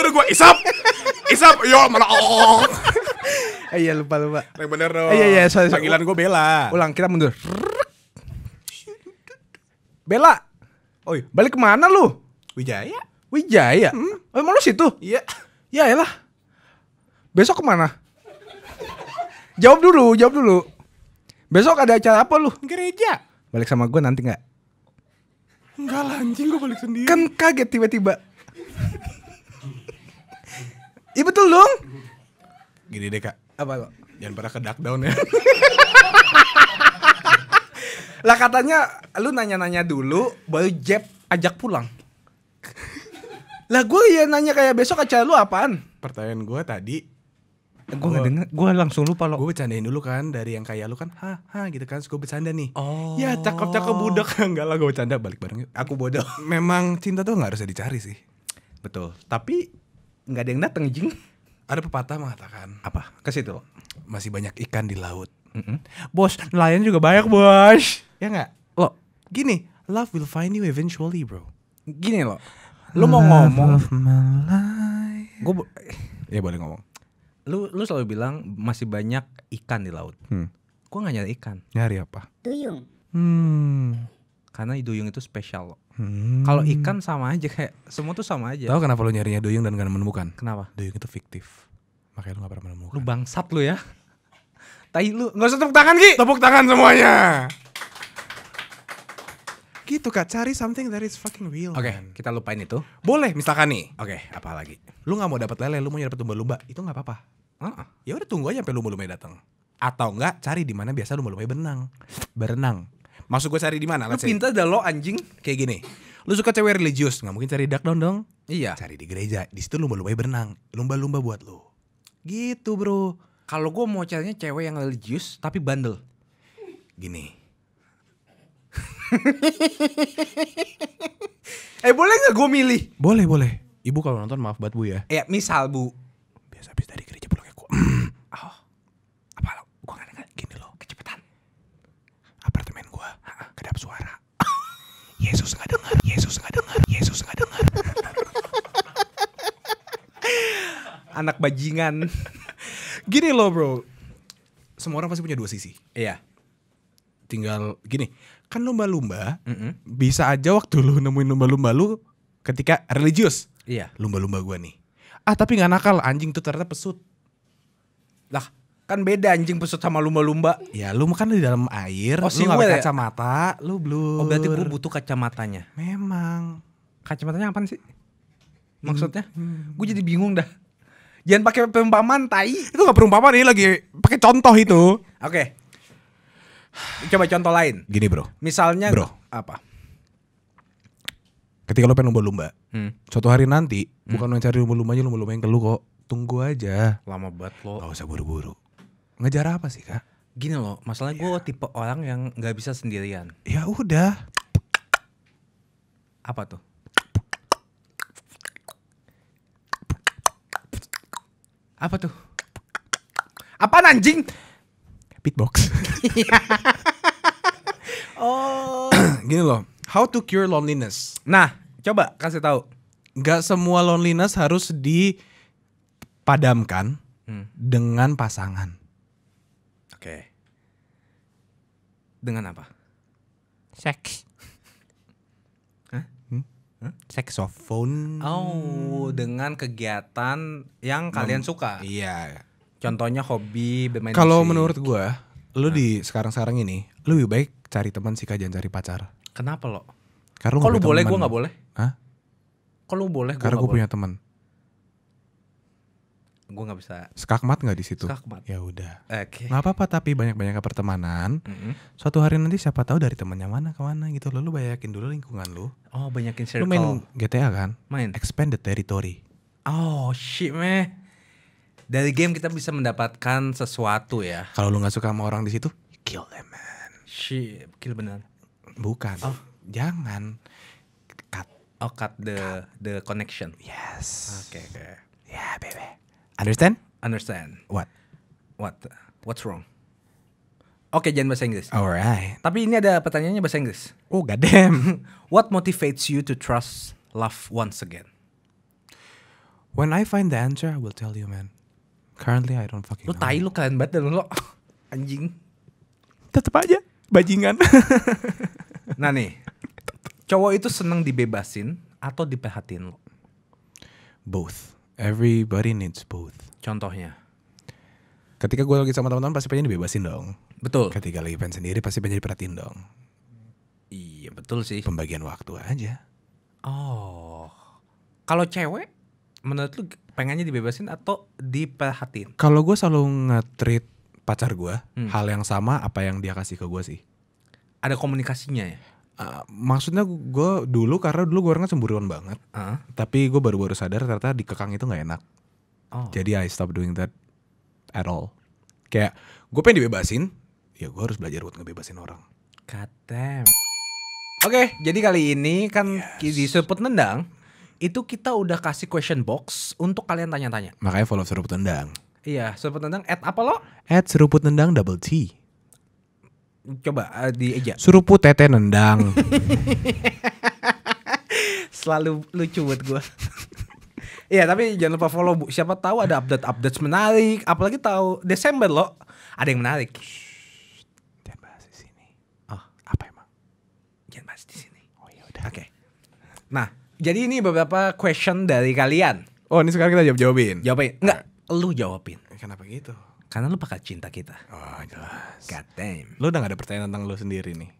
nyuruh gue isap, isap, yo mana oh. iya lupa lupa. Yang bener dong. Iya iya soalnya Panggilan gue Bella. Ulang kita mundur. Bella. Oi, balik kemana lu? Wijaya. Wijaya? Hmm? Oh, emang lu situ? Iya. Ya elah. Ya Besok kemana? jawab dulu, jawab dulu. Besok ada acara apa lu? Gereja. Balik sama gue nanti nggak? Enggak lah anjing gue balik sendiri Kan kaget tiba-tiba Iya betul dong. Gini deh kak. Apa lo? Jangan pernah ke dark down ya. [LAUGHS] lah katanya lu nanya-nanya dulu baru jeb ajak pulang. lah gue ya nanya kayak besok acara lu apaan? Pertanyaan gue tadi gue gak denger, gue langsung lupa lo Gue bercandain dulu kan, dari yang kayak lu kan Ha, ha gitu kan, gue bercanda nih oh. Ya cakep-cakep budak Enggak [LAUGHS] lah gue bercanda, balik bareng Aku bodoh Memang cinta tuh gak harusnya dicari sih Betul, tapi nggak ada yang datang jing ada pepatah mengatakan apa ke situ masih banyak ikan di laut mm -hmm. bos nelayan juga banyak bos ya nggak lo gini love will find you eventually bro gini lo lo mau ngomong gue ya boleh ngomong lu lu selalu bilang masih banyak ikan di laut hmm. gue nggak nyari ikan nyari apa duyung hmm karena duyung itu spesial loh Hmm. Kalau ikan sama aja kayak semua tuh sama aja. Tahu kenapa lu nyarinya duyung dan gak menemukan? Kenapa? Duyung itu fiktif. Makanya lu gak pernah menemukan. Lu bangsat lu ya. [LAUGHS] Tai lu, nggak usah tepuk tangan Ki. Tepuk tangan semuanya. Gitu Kak, cari something that is fucking real. Oke, okay, kita lupain itu. Boleh, misalkan nih. Oke, okay, apa lagi? Lu gak mau dapat lele, lu mau dapat lumba-lumba, itu gak apa-apa. uh Ya udah tunggu aja sampai lumba-lumba datang. Atau enggak cari di mana biasa lumba-lumba berenang. Berenang. Maksud gue cari di mana? Lu pintar dah lo anjing. Kayak gini. Lu suka cewek religius, nggak mungkin cari dark down dong. Iya. Cari di gereja. Di situ lumba-lumba berenang. Lumba-lumba buat lu. Gitu, Bro. Kalau gue mau carinya cewek yang religius tapi bandel. Gini. [LAUGHS] eh boleh nggak gue milih? Boleh boleh. Ibu kalau nonton maaf buat bu ya. Ya misal bu. Biasa habis dari gereja pulangnya gue. [CLEARS THROAT] oh. kedap suara. [LAUGHS] Yesus nggak dengar, Yesus nggak dengar, Yesus nggak dengar. [LAUGHS] Anak bajingan. [LAUGHS] Gini loh bro, semua orang pasti punya dua sisi. Iya. Tinggal gini, kan lumba-lumba mm -hmm. bisa aja waktu lu nemuin lumba-lumba lu ketika religius. Iya. Lumba-lumba gua nih. Ah tapi nggak nakal, anjing tuh ternyata pesut. Lah Kan beda anjing pesut sama lumba-lumba. Ya lu kan di dalam air, oh, lu gak pakai ya? kacamata, lu blur. Oh berarti gue butuh kacamatanya. Memang. Kacamatanya apa sih? Hmm. Maksudnya? Hmm. Gue jadi bingung dah. Jangan pakai perumpamaan tai. Itu gak perumpamaan ini lagi pakai contoh itu. Oke. Okay. Coba contoh lain. Gini, Bro. Misalnya Bro. Apa? Ketika lu pengen lumba-lumba, hmm. suatu hari nanti hmm. bukan mencari lumba-lumbanya, lumba-lumba yang ke lu kok. Tunggu aja. Lama banget lo. Gak usah buru-buru. Ngejar apa sih kak? Gini loh, masalahnya gue iya. tipe orang yang nggak bisa sendirian. Ya udah. Apa tuh? Apa tuh? Apa anjing? Beatbox. [LAUGHS] oh. [COUGHS] Gini loh, how to cure loneliness. Nah, coba kasih tahu. Gak semua loneliness harus dipadamkan hmm. dengan pasangan. Oke. Dengan apa? Seks. Hmm? Huh? Oh, dengan kegiatan yang kalian suka. Iya. Contohnya hobi bermain Kalau menurut gua, lu nah. di sekarang-sekarang ini, lu lebih baik cari teman sih kajian cari pacar. Kenapa lo? Karena lu Kok lu boleh temen. gua nggak boleh? Hah? Kalau boleh gua Karena gua punya teman gue nggak bisa skakmat nggak di situ skakmat ya udah oke okay. apa-apa tapi banyak-banyak pertemanan mm-hmm. suatu hari nanti siapa tahu dari temannya mana ke mana gitu lo lu banyakin dulu lingkungan lu oh banyakin circle lu main GTA kan main expand the territory oh shit meh dari game kita bisa mendapatkan sesuatu ya kalau lu nggak suka sama orang di situ kill them man shit kill benar bukan oh. jangan cut oh cut the cut. the connection yes oke okay, oke okay. ya yeah, baby Understand? Understand. What? What? What's wrong? Oke, okay, jangan bahasa Inggris. Alright. Tapi ini ada pertanyaannya bahasa Inggris. Oh, gadem. [LAUGHS] What motivates you to trust love once again? When I find the answer, I will tell you, man. Currently, I don't fucking. Lu know. tai lu kalian banget dan lo [LAUGHS] anjing. Tetep aja bajingan. [LAUGHS] nah nih, cowok itu seneng dibebasin atau diperhatiin lo? Both. Everybody needs both. Contohnya? Ketika gue lagi sama teman-teman pasti pengen dibebasin dong. Betul. Ketika lagi pengen sendiri pasti pengen diperhatiin dong. Iya betul sih. Pembagian waktu aja. Oh. Kalau cewek menurut lu pengennya dibebasin atau diperhatiin? Kalau gue selalu ngetrit pacar gue hmm. hal yang sama apa yang dia kasih ke gue sih. Ada komunikasinya ya? Ah, maksudnya gue dulu karena dulu gue orangnya cemburuan banget, uh. tapi gue baru-baru sadar ternyata dikekang itu nggak enak. Oh. Jadi I stop doing that at all. Kayak gue pengen dibebasin, ya gue harus belajar buat ngebebasin orang. Katem. Oke, okay, jadi kali ini kan yes. di seruput nendang itu kita udah kasih question box untuk kalian tanya-tanya. Makanya follow seruput nendang. Iya, seruput nendang at apa lo? At seruput nendang double T. Coba uh, eja. Suruh putete tete nendang. [LAUGHS] Selalu lucu buat gue. [LAUGHS] Iya tapi jangan lupa follow bu. Siapa tahu ada update update menarik. Apalagi tahu Desember loh ada yang menarik. jangan bahas di sini. Oh apa emang? Jangan bahas di sini. Oh iya udah. Oke. Nah jadi ini beberapa question dari kalian. Oh ini sekarang kita jawab jawabin. Jawabin. Enggak. Lu jawabin. Kenapa gitu? Karena lu pakai cinta kita. Oh jelas. God damn. Lu udah gak ada pertanyaan tentang lu sendiri nih.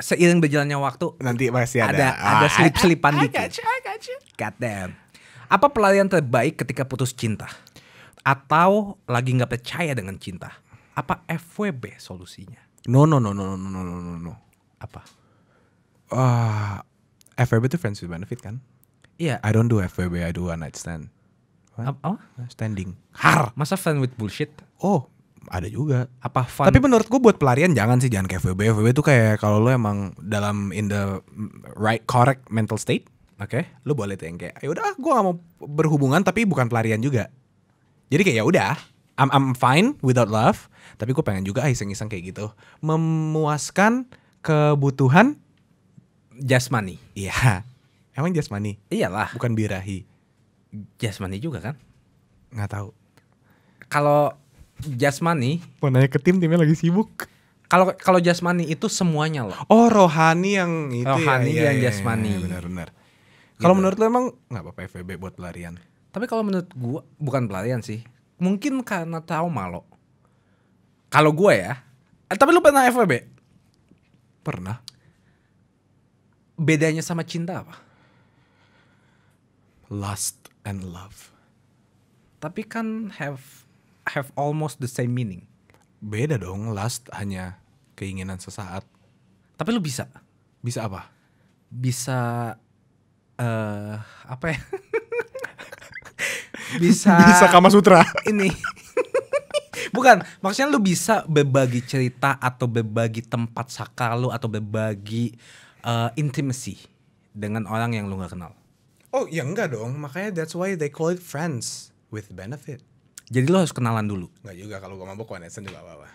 Seiring berjalannya waktu. Nanti masih ada. Ada, ah, ada slip-slipan dikit. You, you. God damn. Apa pelarian terbaik ketika putus cinta? Atau lagi gak percaya dengan cinta? Apa FWB solusinya? No no no no no no no no no. Apa? Ah, uh, FWB itu friends with benefit kan? Iya. Yeah. I don't do FWB, I do one night stand. Apa? Standing. Har. Masa fun with bullshit? Oh, ada juga. Apa fun? Tapi menurut gue buat pelarian jangan sih jangan kayak FWB. FWB tuh kayak kalau lu emang dalam in the right correct mental state, oke, okay. lu boleh tuh yang kayak, ya udah, gue gak mau berhubungan tapi bukan pelarian juga. Jadi kayak ya udah, I'm, I'm fine without love, tapi gue pengen juga iseng-iseng kayak gitu, memuaskan kebutuhan just money Iya. [LAUGHS] Emang just money Iyalah. Bukan birahi jasmani juga kan? Nggak tahu. Kalau jasmani, mau nanya ke tim timnya lagi sibuk. Kalau kalau jasmani itu semuanya loh. Oh rohani yang itu ya. rohani ya, yang ya, jasmani. Ya, Benar-benar. Kalau gitu. menurut lo emang nggak apa-apa FVB buat pelarian? Tapi kalau menurut gua bukan pelarian sih. Mungkin karena tahu malo. Kalau gua ya. Eh, tapi lu pernah FVB? Pernah. Bedanya sama cinta apa? Lust and love. Tapi kan have have almost the same meaning. Beda dong, Last hanya keinginan sesaat. Tapi lu bisa. Bisa apa? Bisa uh, apa ya? [LAUGHS] bisa Bisa Kama Sutra. [LAUGHS] Ini. Bukan, maksudnya lu bisa berbagi cerita atau berbagi tempat sakal lu atau berbagi uh, intimacy dengan orang yang lu nggak kenal. Oh ya enggak dong, makanya that's why they call it friends with benefit. Jadi lo harus kenalan dulu. Enggak juga kalau gue mabok one juga apa-apa.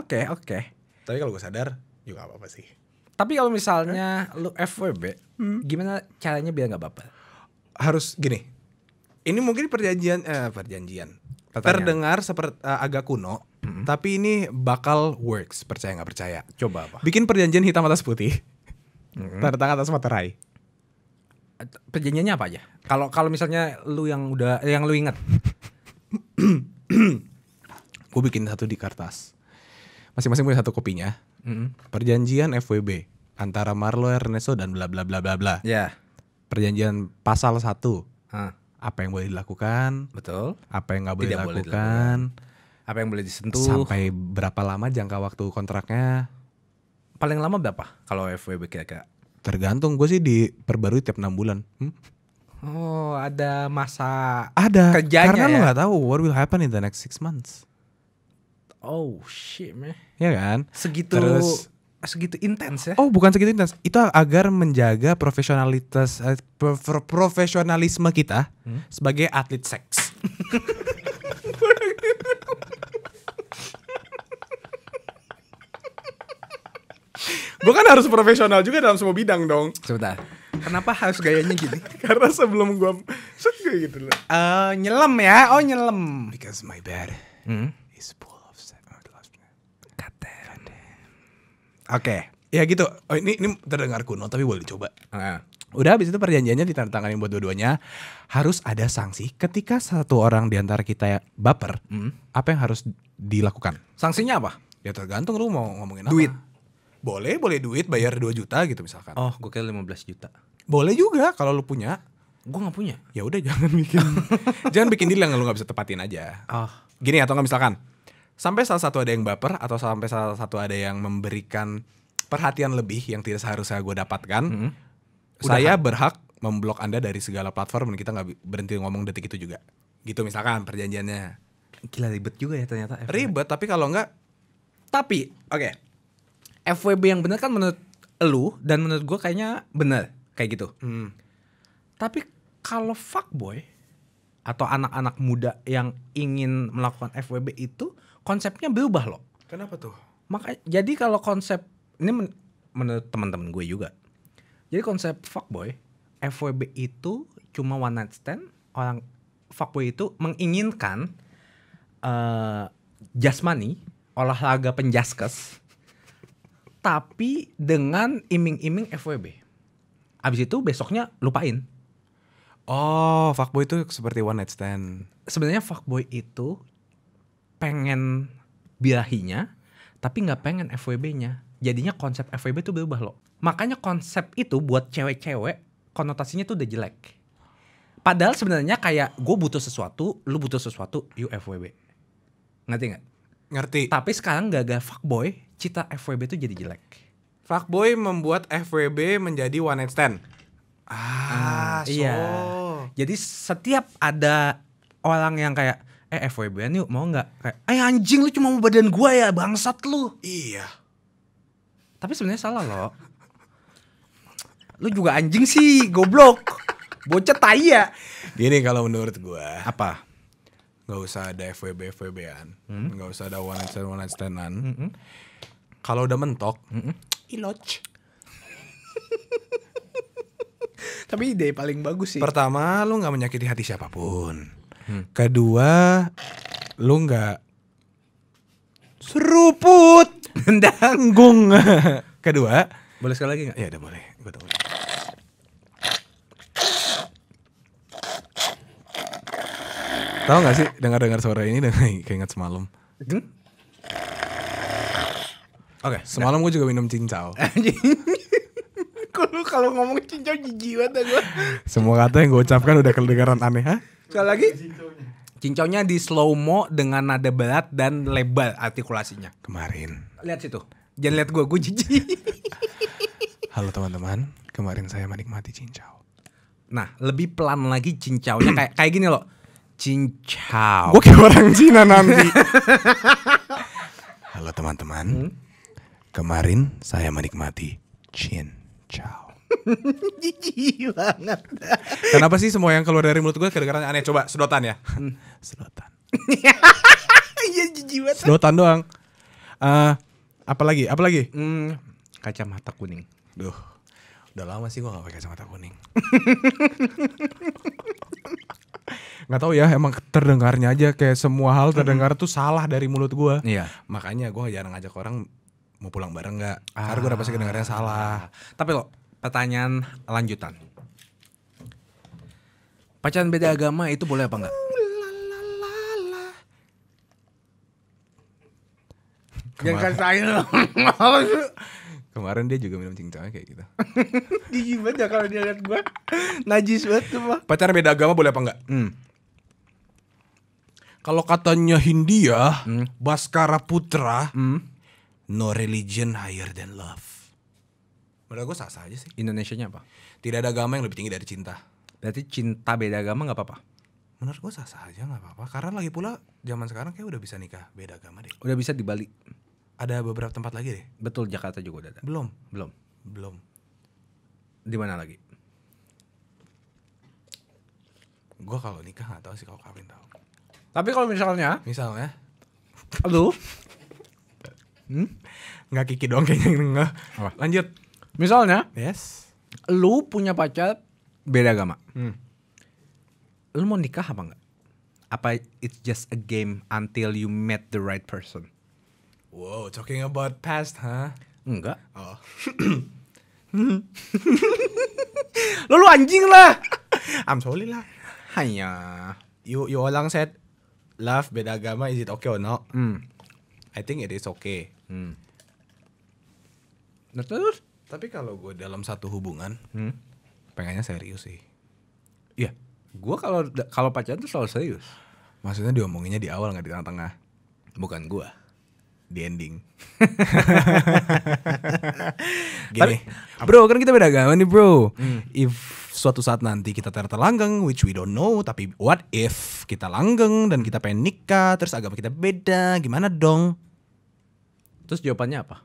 Oke, okay, oke. Okay. Tapi kalau gue sadar juga apa-apa sih. Tapi kalau misalnya lo FWB, hmm. gimana caranya biar nggak baper? Harus gini. Ini mungkin perjanjian eh, perjanjian. Pertanyaan. Terdengar seperti uh, eh, agak kuno, -hmm. tapi ini bakal works, percaya nggak percaya. Coba apa? Bikin perjanjian hitam atas putih. Mm -hmm. Tanda tangan atas materai perjanjiannya apa aja? Kalau kalau misalnya lu yang udah yang lu inget, gue bikin satu di kertas. Masing-masing punya satu kopinya. Mm -hmm. Perjanjian FWB antara Marlo Ernesto dan bla bla bla bla bla. Ya. Yeah. Perjanjian pasal satu. Huh. Apa yang boleh dilakukan? Betul. Apa yang nggak boleh, dilakukan, boleh dilakukan? Apa yang boleh disentuh? Sampai berapa lama jangka waktu kontraknya? Paling lama berapa kalau FWB kira-kira? Tergantung gue sih diperbarui tiap enam bulan. Hmm? Oh, ada masa ada kerjanya karena ya? lo nggak tahu what will happen in the next six months. Oh shit, meh. Ya kan? Segitu Terus, segitu intens ya? Oh, bukan segitu intens. Itu agar menjaga profesionalitas eh, pro profesionalisme kita hmm? sebagai atlet seks. [LAUGHS] [LAUGHS] [LAUGHS] gue kan harus profesional juga dalam semua bidang dong. Sebentar. Kenapa harus gayanya gini? [LAUGHS] Karena sebelum gue suka gitu loh. Uh, nyelam ya. Oh, nyelam. Because my bed hmm? is full of sand Oke. Okay. Ya gitu. Oh, ini ini terdengar kuno tapi boleh dicoba. Uh. Udah habis itu perjanjiannya ditandatangani buat dua-duanya harus ada sanksi ketika satu orang di antara kita baper, hmm. apa yang harus dilakukan? Sanksinya apa? Ya tergantung lu mau ngomongin Duit. apa. Duit boleh boleh duit bayar 2 juta gitu misalkan oh gue kira 15 juta boleh juga kalau lu punya gue nggak punya ya udah jangan bikin [LAUGHS] jangan bikin deal yang lu nggak bisa tepatin aja oh. gini ya, atau nggak misalkan sampai salah satu ada yang baper atau sampai salah satu ada yang memberikan perhatian lebih yang tidak seharusnya gue dapatkan mm -hmm. saya berhak memblok anda dari segala platform dan kita nggak berhenti ngomong detik itu juga gitu misalkan perjanjiannya gila ribet juga ya ternyata ribet tapi kalau nggak tapi oke okay FWB yang benar kan menurut lu dan menurut gue kayaknya benar kayak gitu. Hmm. Tapi kalau fuckboy atau anak-anak muda yang ingin melakukan FWB itu konsepnya berubah loh. Kenapa tuh? Maka jadi kalau konsep ini men, menurut teman-teman gue juga. Jadi konsep fuckboy FWB itu cuma one night stand orang fuckboy itu menginginkan uh, jasmani olahraga penjaskes tapi dengan iming-iming FWB. Abis itu besoknya lupain. Oh, fuckboy itu seperti one night stand. Sebenarnya fuckboy itu pengen birahinya, tapi nggak pengen FWB-nya. Jadinya konsep FWB itu berubah loh. Makanya konsep itu buat cewek-cewek konotasinya tuh udah jelek. Padahal sebenarnya kayak gue butuh sesuatu, lu butuh sesuatu, yuk FWB. Ngerti nggak? Ngerti. Tapi sekarang gak gak fuckboy, cita FWB itu jadi jelek. Fuckboy membuat FWB menjadi one night stand. Ah, hmm, so. iya. Jadi setiap ada orang yang kayak eh FWB ini mau nggak kayak eh anjing lu cuma mau badan gua ya bangsat lu iya tapi sebenarnya salah lo lu juga anjing sih goblok bocah tai ya gini kalau menurut gua apa nggak usah ada FWB FWB-an, hmm? nggak hmm usah ada one night stand one night stand-an. hmm Kalau udah mentok, ilodge. hmm iloch. [LAUGHS] Tapi ide paling bagus sih. Pertama, lu nggak menyakiti hati siapapun. Hmm. Kedua, lu nggak seruput, mendanggung. [LAUGHS] Kedua, boleh sekali lagi nggak? Ya udah boleh. Gue boleh. Tahu gak sih dengar-dengar suara ini dan [LAUGHS] kayak ingat semalam. Hmm? Oke, okay, semalam gue juga minum cincau. Kalau [LAUGHS] kalau ngomong cincau jijik banget ya gue. Semua kata yang gue ucapkan udah kedengaran aneh, ha? Sekali lagi. Cincaunya di slow mo dengan nada berat dan lebar artikulasinya. Kemarin. Lihat situ. Jangan lihat gue, gue jijik. [LAUGHS] Halo teman-teman, kemarin saya menikmati cincau. Nah, lebih pelan lagi cincaunya kayak kayak gini loh cincau. Gue kayak orang Cina nanti. [LAUGHS] Halo teman-teman, hmm? kemarin saya menikmati cincau. Jijik banget. Kenapa sih semua yang keluar dari mulut gue kedengarannya aneh? Coba sedotan ya. Hmm. [LAUGHS] Sedotan. [LAUGHS] Iya jijik Sedotan doang. Uh, eh, apalagi? Apalagi? Hmm, kacamata kuning. Duh. Udah lama sih gue gak pakai kacamata kuning nggak tahu ya emang terdengarnya aja kayak semua hal terdengar tuh salah dari mulut gue iya. makanya gue jarang ngajak orang mau pulang bareng nggak ah. karena gue udah pasti kedengarannya salah tapi lo pertanyaan lanjutan pacaran beda agama itu boleh apa enggak Jangan kasih [LAUGHS] Kemarin dia juga minum cincangnya kayak gitu. [LAUGHS] Gigi banget ya kalau dia lihat gua. Najis banget tuh mah. Pacar beda agama boleh apa enggak? Hmm. Kalau katanya Hindia, ya, hmm. Baskara Putra, hmm. no religion higher than love. Menurut gue sah-sah aja sih. Indonesia-nya apa? Tidak ada agama yang lebih tinggi dari cinta. Berarti cinta beda agama nggak apa-apa? Menurut gue sah-sah aja nggak apa-apa. Karena lagi pula zaman sekarang kayak udah bisa nikah beda agama deh. Udah bisa di Bali ada beberapa tempat lagi deh. Betul Jakarta juga udah ada. Belum. Belum. Belum. Di mana lagi? Gue kalau nikah gak tau sih kalau kawin tau? Tapi kalau misalnya, misalnya, lu, hmm? Gak kiki doang kayaknya nggak. Lanjut. Misalnya, yes, lu punya pacar beda agama. Hmm. Lu mau nikah apa enggak? Apa it's just a game until you met the right person? Wow, talking about past, huh? Enggak. Oh. lo [LAUGHS] lu anjing lah. [LAUGHS] I'm sorry lah. Hanya. You you orang said love beda agama is it okay or not? Hmm. I think it is okay. Hmm. Nah, terus? Tapi kalau gue dalam satu hubungan, hmm? pengennya serius sih. Iya. Gue kalau kalau pacaran tuh selalu serius. Maksudnya diomonginnya di awal nggak di tengah-tengah. Bukan gue di ending. [LAUGHS] Gini, Tapi, bro kan kita beda agama nih bro. Hmm. If suatu saat nanti kita ternyata which we don't know, tapi what if kita langgeng dan kita pengen nikah, terus agama kita beda, gimana dong? Terus jawabannya apa?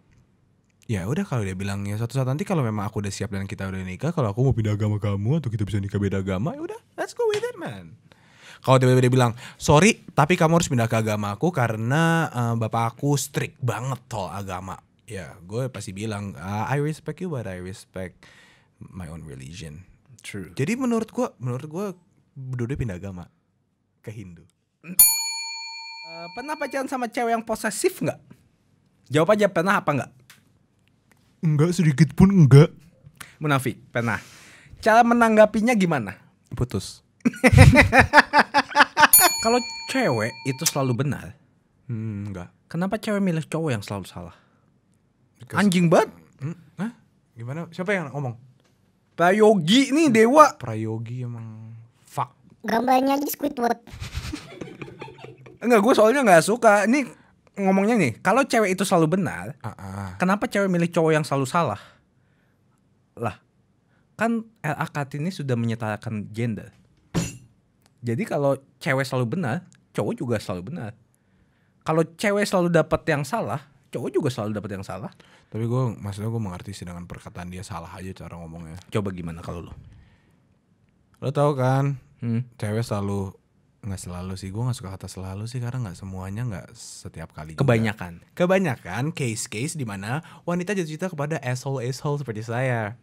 Ya udah kalau dia bilang ya suatu saat nanti kalau memang aku udah siap dan kita udah nikah, kalau aku mau pindah agama kamu atau kita bisa nikah beda agama, ya udah, let's go with it man. Kalau tiba-tiba dia bilang, sorry, tapi kamu harus pindah ke agama aku karena uh, bapak aku strict banget tol agama. Ya, gue pasti bilang, uh, I respect you, but I respect my own religion. True. Jadi menurut gue, menurut gue, Dodo pindah agama ke Hindu. Eh, pernah pacaran sama cewek yang posesif nggak? Jawab aja pernah apa nggak? Nggak sedikit pun enggak. Munafik, pernah. Cara menanggapinya gimana? Putus. [LAUGHS] Kalau cewek itu selalu benar. Hmm, enggak. Kenapa cewek milih cowok yang selalu salah? Because, Anjing banget. Hmm, Hah? Gimana? Siapa yang ngomong? Prayogi nih hmm, dewa. Prayogi emang fuck. Gambarnya aja Squidward. Enggak, gue soalnya nggak suka. Ini ngomongnya nih, kalau cewek itu selalu benar, uh -uh. kenapa cewek milih cowok yang selalu salah? Lah, kan LAKT ini sudah menyetarakan gender. Jadi kalau cewek selalu benar, cowok juga selalu benar. Kalau cewek selalu dapat yang salah, cowok juga selalu dapat yang salah. Tapi gue maksudnya gue mengerti sih dengan perkataan dia salah aja cara ngomongnya. Coba gimana kalau lo? Lo tau kan, hmm. cewek selalu nggak selalu sih gue nggak suka kata selalu sih karena nggak semuanya nggak setiap kali kebanyakan kebanyakan case-case di mana wanita jatuh cinta kepada asshole asshole seperti saya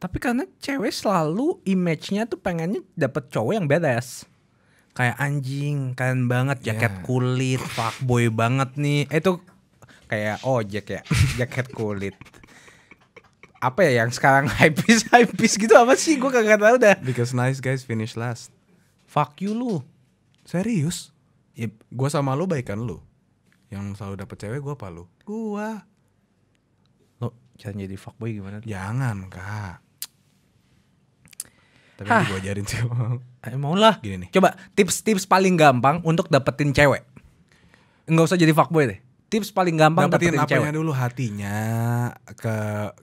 tapi karena cewek selalu image-nya tuh pengennya dapet cowok yang badass. Kayak anjing, kan banget, iya. jaket yeah. kulit, fuckboy banget nih. Eh, itu kayak ojek oh, ya, jaket kulit. Apa ya yang sekarang hype is hype is gitu apa sih? Gue kagak tahu dah. Because nice guys finish last. Fuck you lu. Serius? yep. gua sama lu kan lu. Yang selalu dapet cewek gue apa lu? Gua. Lo jangan jadi fuckboy gimana? Jangan, Kak. Tapi gue ajarin sih. Ayo mau lah. Gini nih. Coba tips-tips paling gampang untuk dapetin cewek. nggak usah jadi fuckboy deh. Tips paling gampang dapetin, dapetin apanya cewek. dulu hatinya ke,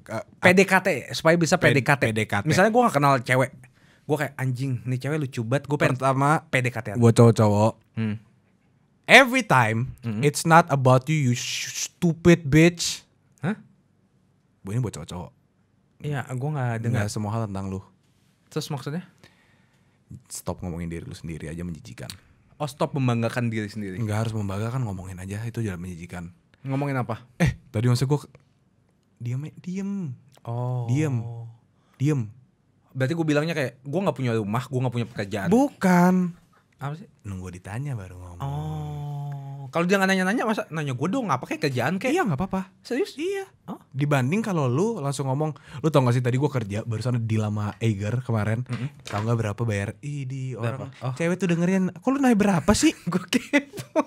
ke PDKT supaya bisa PDKT. PDKT. Misalnya gue gak kenal cewek. Gue kayak anjing, nih cewek lucu banget. Gue pertama PDKT. Buat cowok-cowok. Hmm. Every time -hmm. it's not about you, you stupid bitch. Hah? Gue ini buat cowok-cowok. Iya, gue gak dengar. Gak semua hal tentang lu. Terus maksudnya? Stop ngomongin diri lu sendiri aja menjijikan. Oh stop membanggakan diri sendiri. Enggak harus membanggakan ngomongin aja itu jalan menjijikan. Ngomongin apa? Eh tadi maksud gue diam eh, diam. Oh. Diam. Diam. Berarti gue bilangnya kayak gue nggak punya rumah, gue nggak punya pekerjaan. Bukan. Apa sih? Nunggu ditanya baru ngomong. Oh. Kalau dia gak nanya-nanya masa nanya gue dong apa kayak kerjaan kayak? Iya nggak apa-apa. Serius? Iya. Huh? Oh. Dibanding kalau lu langsung ngomong, lu tau gak sih tadi gue kerja barusan di lama Eiger kemarin, mm -hmm. tau gak berapa bayar? Ih di orang oh. cewek tuh dengerin, kok lu naik berapa sih? [LAUGHS] gue kepo.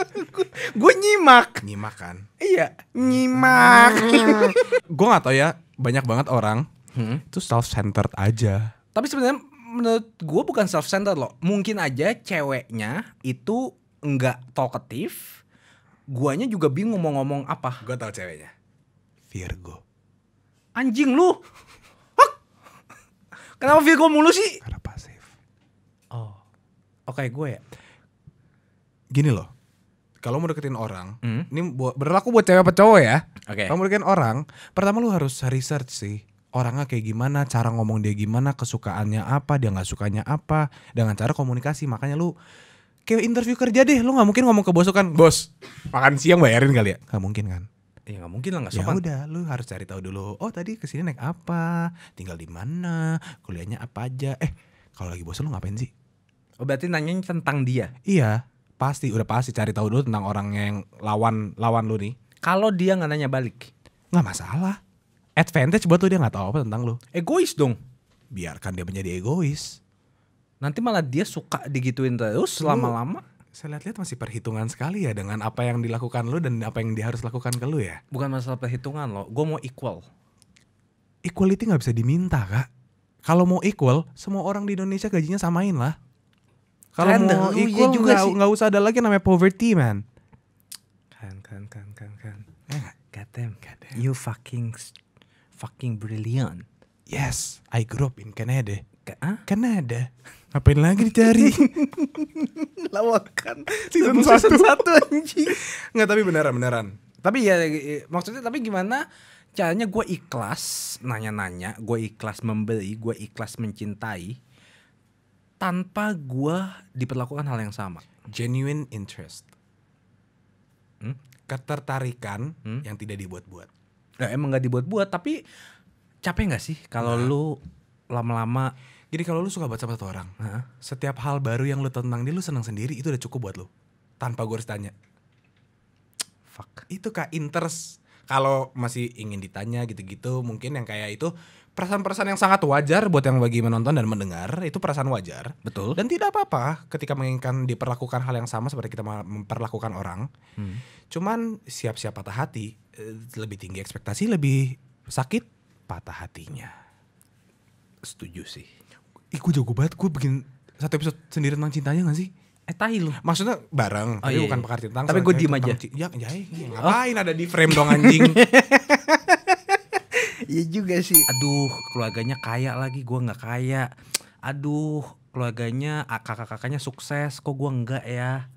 [LAUGHS] gue nyimak. Nyimak kan? Iya. Mm. Nyimak. [LAUGHS] gue nggak tau ya banyak banget orang hmm. itu self centered aja. Tapi sebenarnya menurut gue bukan self centered loh. Mungkin aja ceweknya itu enggak talkative, guanya juga bingung mau ngomong apa. Gua tahu ceweknya. Virgo. Anjing lu. Kenapa Virgo mulu sih? Karena pasif. Oh. Oke, okay, gue ya. Gini loh. Kalau mau deketin orang, hmm? ini buat, berlaku buat cewek apa cowok ya. Oke. Okay. Kalau mau deketin orang, pertama lu harus research sih orangnya kayak gimana, cara ngomong dia gimana, kesukaannya apa, dia nggak sukanya apa, dengan cara komunikasi. Makanya lu kayak interview kerja deh lu nggak mungkin ngomong ke bos kan bos makan siang bayarin kali ya nggak mungkin kan ya nggak mungkin lah nggak ya sopan ya udah lu harus cari tahu dulu oh tadi kesini naik apa tinggal di mana kuliahnya apa aja eh kalau lagi bosan lu ngapain sih oh berarti nanya tentang dia iya pasti udah pasti cari tahu dulu tentang orang yang lawan lawan lu nih kalau dia nggak nanya balik nggak masalah advantage buat lu dia nggak tahu apa tentang lu egois dong biarkan dia menjadi egois nanti malah dia suka digituin terus lama-lama saya lihat-lihat masih perhitungan sekali ya dengan apa yang dilakukan lu dan apa yang dia harus lakukan ke lu ya bukan masalah perhitungan lo gue mau equal equality nggak bisa diminta kak kalau mau equal semua orang di Indonesia gajinya samain lah kalau mau iya equal iya juga gak, usah ada lagi namanya poverty man kan kan kan kan kan ya God damn, God you fucking fucking brilliant yes I grew up in Canada Ka ah? Canada Ngapain lagi dicari? [LAUGHS] Lawakan. Season 1. Season 1 anjing. Enggak, tapi beneran, beneran. Tapi ya maksudnya tapi gimana caranya gue ikhlas nanya-nanya, gue ikhlas membeli, gue ikhlas mencintai tanpa gue diperlakukan hal yang sama. Genuine interest. Hmm? Ketertarikan hmm? yang tidak dibuat-buat. Nah, emang gak dibuat-buat, tapi capek gak sih kalau nah. lu lama-lama jadi kalau lu suka baca sama satu orang, huh? setiap hal baru yang lu tentang dia lu senang sendiri itu udah cukup buat lu. Tanpa gue harus tanya. Fuck. Itu kak interest. Kalau masih ingin ditanya gitu-gitu, mungkin yang kayak itu perasaan-perasaan yang sangat wajar buat yang bagi menonton dan mendengar itu perasaan wajar. Betul. Dan tidak apa-apa ketika menginginkan diperlakukan hal yang sama seperti kita memperlakukan orang. Hmm. Cuman siap-siap patah hati, eh, lebih tinggi ekspektasi, lebih sakit patah hatinya. Setuju sih ih gue jago banget gue bikin satu episode sendiri tentang cintanya gak sih? Eh tahi lu. Maksudnya bareng, oh, tapi iya. bukan iya. pakar Tapi gue diem aja. Ya, ya, ya, ya. Oh. ngapain oh. ada di frame dong anjing. [LAUGHS] Iya juga sih. Aduh, keluarganya kaya lagi, gue gak kaya. Aduh, keluarganya kakak-kakaknya sukses, kok gue enggak ya?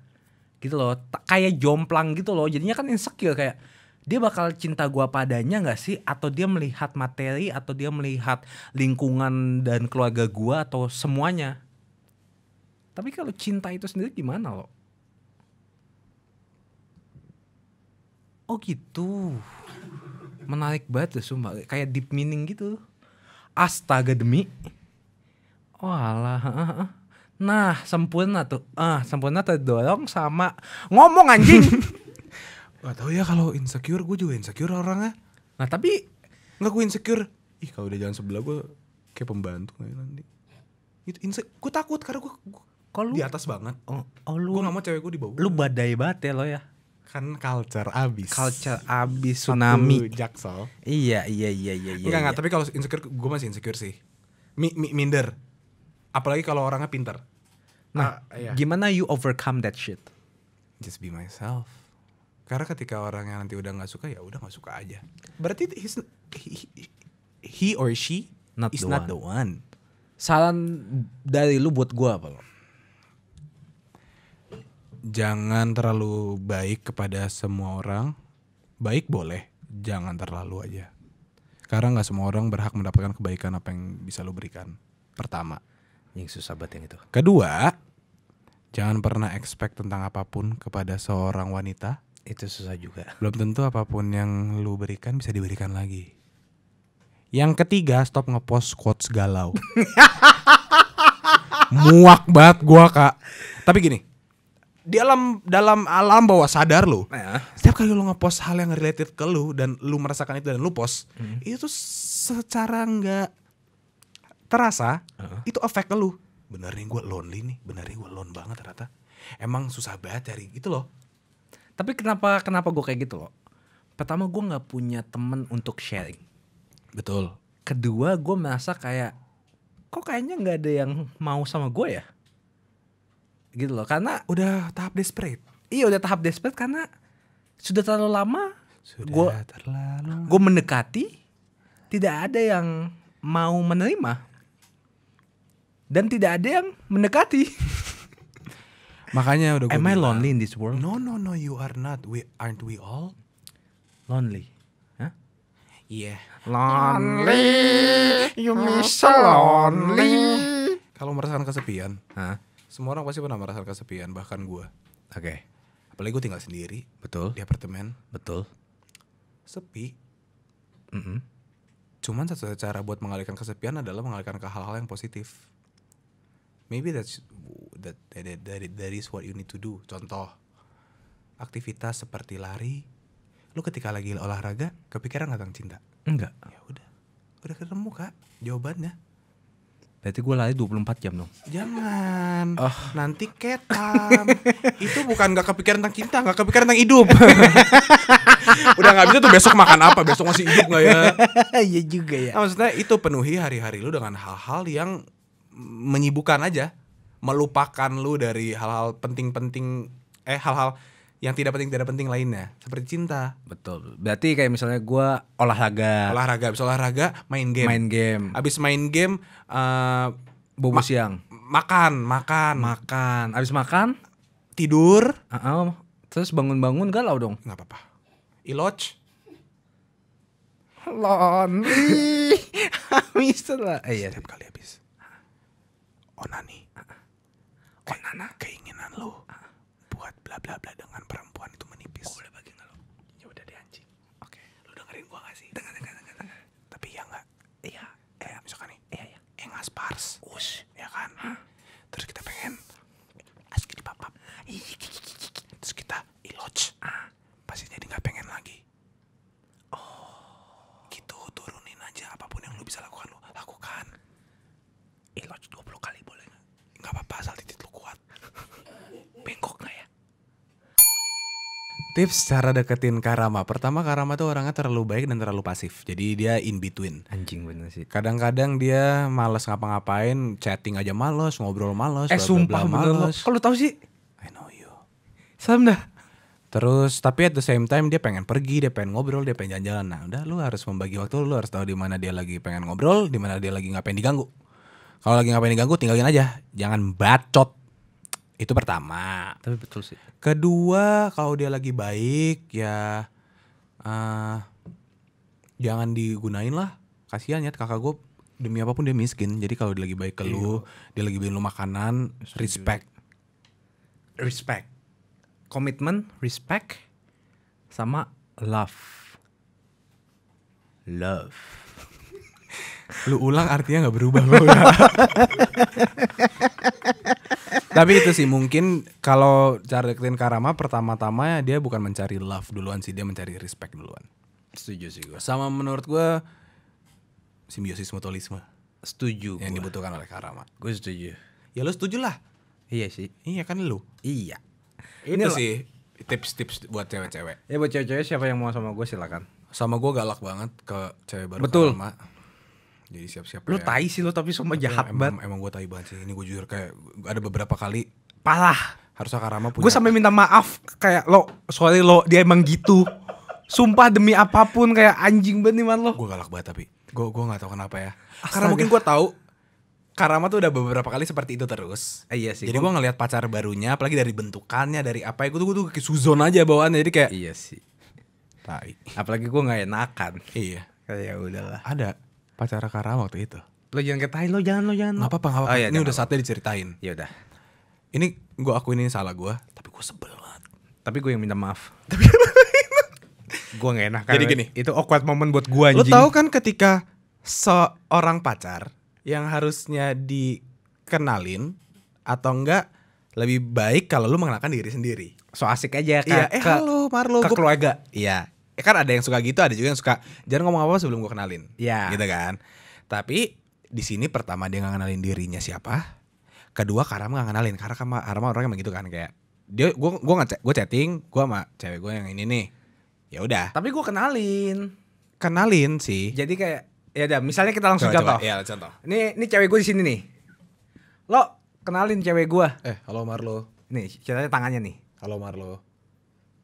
Gitu loh, kayak jomplang gitu loh. Jadinya kan insecure kayak dia bakal cinta gua padanya gak sih atau dia melihat materi atau dia melihat lingkungan dan keluarga gua atau semuanya tapi kalau cinta itu sendiri gimana loh oh gitu menarik banget tuh sumpah kayak deep meaning gitu astaga demi walah oh, nah sempurna tuh ah sempurna terdorong sama ngomong anjing [LAUGHS] Gak tau ya kalau insecure, gue juga insecure orangnya. Nah tapi nggak gue insecure. Ih kalau udah jalan sebelah gue kayak pembantu nanti. Itu insecure. Gue takut karena gue, kalau di atas banget. Oh, oh lu. Gue gak mau cewek gue di bawah. Lu badai banget ya lo ya. Kan culture abis. Culture abis tsunami. Satu jaksel. Iya iya iya iya. Enggak iya. enggak. Iya. Tapi kalau insecure gue masih insecure sih. Mi, mi, minder. Apalagi kalau orangnya pinter. Nah, uh, iya. gimana you overcome that shit? Just be myself karena ketika orang yang nanti udah nggak suka ya udah nggak suka aja. Berarti he's, he, he or she not is the not one. the one. Saran dari lu buat gua apa lo? Jangan terlalu baik kepada semua orang. Baik boleh, jangan terlalu aja. Karena nggak semua orang berhak mendapatkan kebaikan apa yang bisa lu berikan. Pertama. Yang susah banget yang itu. Kedua, jangan pernah expect tentang apapun kepada seorang wanita itu susah juga. [LAUGHS] Belum tentu apapun yang lu berikan bisa diberikan lagi. Yang ketiga, stop ngepost quotes galau. [LAUGHS] Muak banget gua, Kak. Tapi gini, di alam dalam alam bawah sadar lu. ya. Setiap kali lu ngepost hal yang related ke lu dan lu merasakan itu dan lu post, hmm. itu secara nggak terasa uh itu efek ke lu. Bener nih gue lonely nih, bener nih gue lon banget ternyata. Emang susah banget cari gitu loh tapi kenapa kenapa gue kayak gitu loh pertama gue nggak punya temen untuk sharing betul kedua gue merasa kayak kok kayaknya nggak ada yang mau sama gue ya gitu loh karena udah tahap desperate iya udah tahap desperate karena sudah terlalu lama gue terlalu gue mendekati tidak ada yang mau menerima dan tidak ada yang mendekati [LAUGHS] Makanya udah gue, Am bilang, I lonely in this world? No, no, no, you are not. We aren't we all lonely? Huh? Yeah. Lonely. You miss so lonely. Kalau merasakan kesepian, huh? semua orang pasti pernah merasakan kesepian, bahkan gue. Oke. Okay. Apalagi gue tinggal sendiri. Betul. Di apartemen. Betul. Sepi. Mm -hmm. Cuman satu cara buat mengalihkan kesepian adalah mengalihkan ke hal-hal yang positif. Maybe that's that, that, that, that is what you need to do contoh aktivitas seperti lari lu ketika lagi olahraga kepikiran tentang cinta enggak ya udah udah ketemu kak jawabannya Berarti gue lari 24 jam dong Jangan oh. Nanti ketam [LAUGHS] Itu bukan gak kepikiran tentang cinta Gak kepikiran tentang hidup [LAUGHS] Udah gak bisa tuh besok makan apa Besok masih hidup gak ya Iya juga ya nah, Maksudnya itu penuhi hari-hari lu dengan hal-hal yang Menyibukkan aja melupakan lu dari hal-hal penting-penting eh hal-hal yang tidak penting tidak penting lainnya seperti cinta betul berarti kayak misalnya gue olahraga olahraga abis olahraga main game main game abis main game uh, eh, bobo ma siang makan makan makan abis makan tidur uh -uh. terus bangun-bangun galau dong nggak apa-apa iloch lonely [LAUGHS] habis lah eh, iya. setiap kali habis onani Mana keinginan lo ah. buat bla bla bla dengan perempuan itu menipis. Gue udah bagi nggak lo? Ya udah deh anjing. Oke. Okay. Lo dengerin gue gak sih? Dengar dengar dengar. Tapi ya nggak. Iya. Eh misalkan nih. Iya iya. Enggak spars. Tips cara deketin Karama. Pertama Karama tuh orangnya terlalu baik dan terlalu pasif. Jadi dia in between. Anjing bener sih. Kadang-kadang dia males ngapa-ngapain, chatting aja males, ngobrol males, eh, sumpah bla, males. Kalau tahu sih, I know you. Salam dah. Terus tapi at the same time dia pengen pergi, dia pengen ngobrol, dia pengen jalan-jalan. Nah, udah lu harus membagi waktu, lu harus tahu di mana dia lagi pengen ngobrol, di mana dia lagi ngapain diganggu. Kalau lagi ngapain diganggu tinggalin aja, jangan bacot. Itu pertama. Tapi betul sih. Kedua, kalau dia lagi baik ya uh, jangan digunain lah. Kasihan ya kakak gue demi apapun dia miskin. Jadi kalau dia lagi baik ke Iyo. lu, dia lagi beliin lu makanan, Setuju. respect. Respect. Komitmen, respect sama love. Love. [LAUGHS] lu ulang artinya nggak berubah gue [LAUGHS] [LAUGHS] tapi itu sih mungkin kalau cara Karama pertama-tama dia bukan mencari love duluan sih dia mencari respect duluan setuju sih gue sama menurut gue simbiosis mutualisme setuju yang gua. dibutuhkan oleh Karama gue setuju ya lo setuju lah iya sih iya kan lo iya itu sih tips-tips buat cewek-cewek ya buat cewek-cewek siapa yang mau sama gue silakan sama gue galak banget ke cewek baru betul Karama jadi siap-siap lu ya. tai sih lu tapi semua jahat emang, banget emang gue tai banget sih ini gue jujur kayak ada beberapa kali parah harusnya Karama punya gue sampai minta maaf kayak lo soalnya lo dia emang gitu sumpah demi apapun kayak anjing banget nih man lo gue galak banget tapi gue gue nggak tahu kenapa ya Astaga. karena mungkin gue tahu Karama tuh udah beberapa kali seperti itu terus. Eh, iya sih. Jadi gue ngelihat pacar barunya, apalagi dari bentukannya, dari apa itu ya, gue tuh gue suzon aja bawaannya. Jadi kayak. Iya sih. Tai. Apalagi gue nggak enakan. Iya. Kayak ya udahlah. Ada pacara Kara waktu itu. Lo jangan ketai, lo jangan, lo jangan. apa-apa, Oh, iya, ini udah saatnya diceritain. Ya udah. Ini gue akuin ini salah gue, tapi gue sebel banget. Tapi gue yang minta maaf. [LAUGHS] Tapi gue gak enak. Jadi gini, itu awkward moment buat gue. Lo tau kan ketika seorang pacar yang harusnya dikenalin atau enggak lebih baik kalau lu mengenalkan diri sendiri. So asik aja ke, iya, eh, ke, halo Marlo ke keluarga. Iya, ya kan ada yang suka gitu ada juga yang suka jangan ngomong apa apa sebelum gue kenalin ya. gitu kan tapi di sini pertama dia nggak kenalin dirinya siapa kedua karena nggak kenalin karena karena Karama orang yang begitu kan kayak dia gue gue nggak gue chatting gue sama cewek gue yang ini nih ya udah tapi gue kenalin kenalin sih jadi kayak ya udah misalnya kita langsung coba, contoh coba, iya, contoh ini ini cewek gue di sini nih lo kenalin cewek gue eh halo Marlo nih ceritanya tangannya nih halo Marlo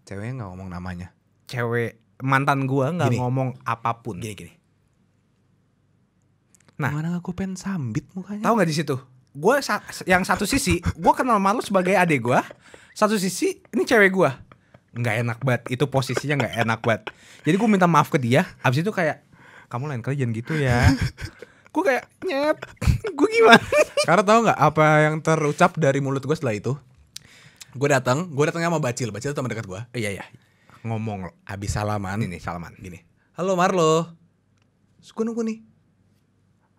ceweknya nggak ngomong namanya cewek mantan gua nggak ngomong apapun. Gini gini. Nah, mana aku pengen sambit mukanya. Tahu nggak di situ? Gua sa yang satu sisi gua kenal malu sebagai adik gua, satu sisi ini cewek gua. nggak enak banget, itu posisinya nggak enak banget. Jadi gua minta maaf ke dia, habis itu kayak kamu lain kali jangan gitu ya. gue kayak nyet, gue gimana? Karena tau nggak apa yang terucap dari mulut gue setelah itu? Gue datang, gue datangnya sama Bacil, Bacil teman dekat gue. Iya iya ngomong abis salaman ini salaman gini halo Marlo suku nunggu nih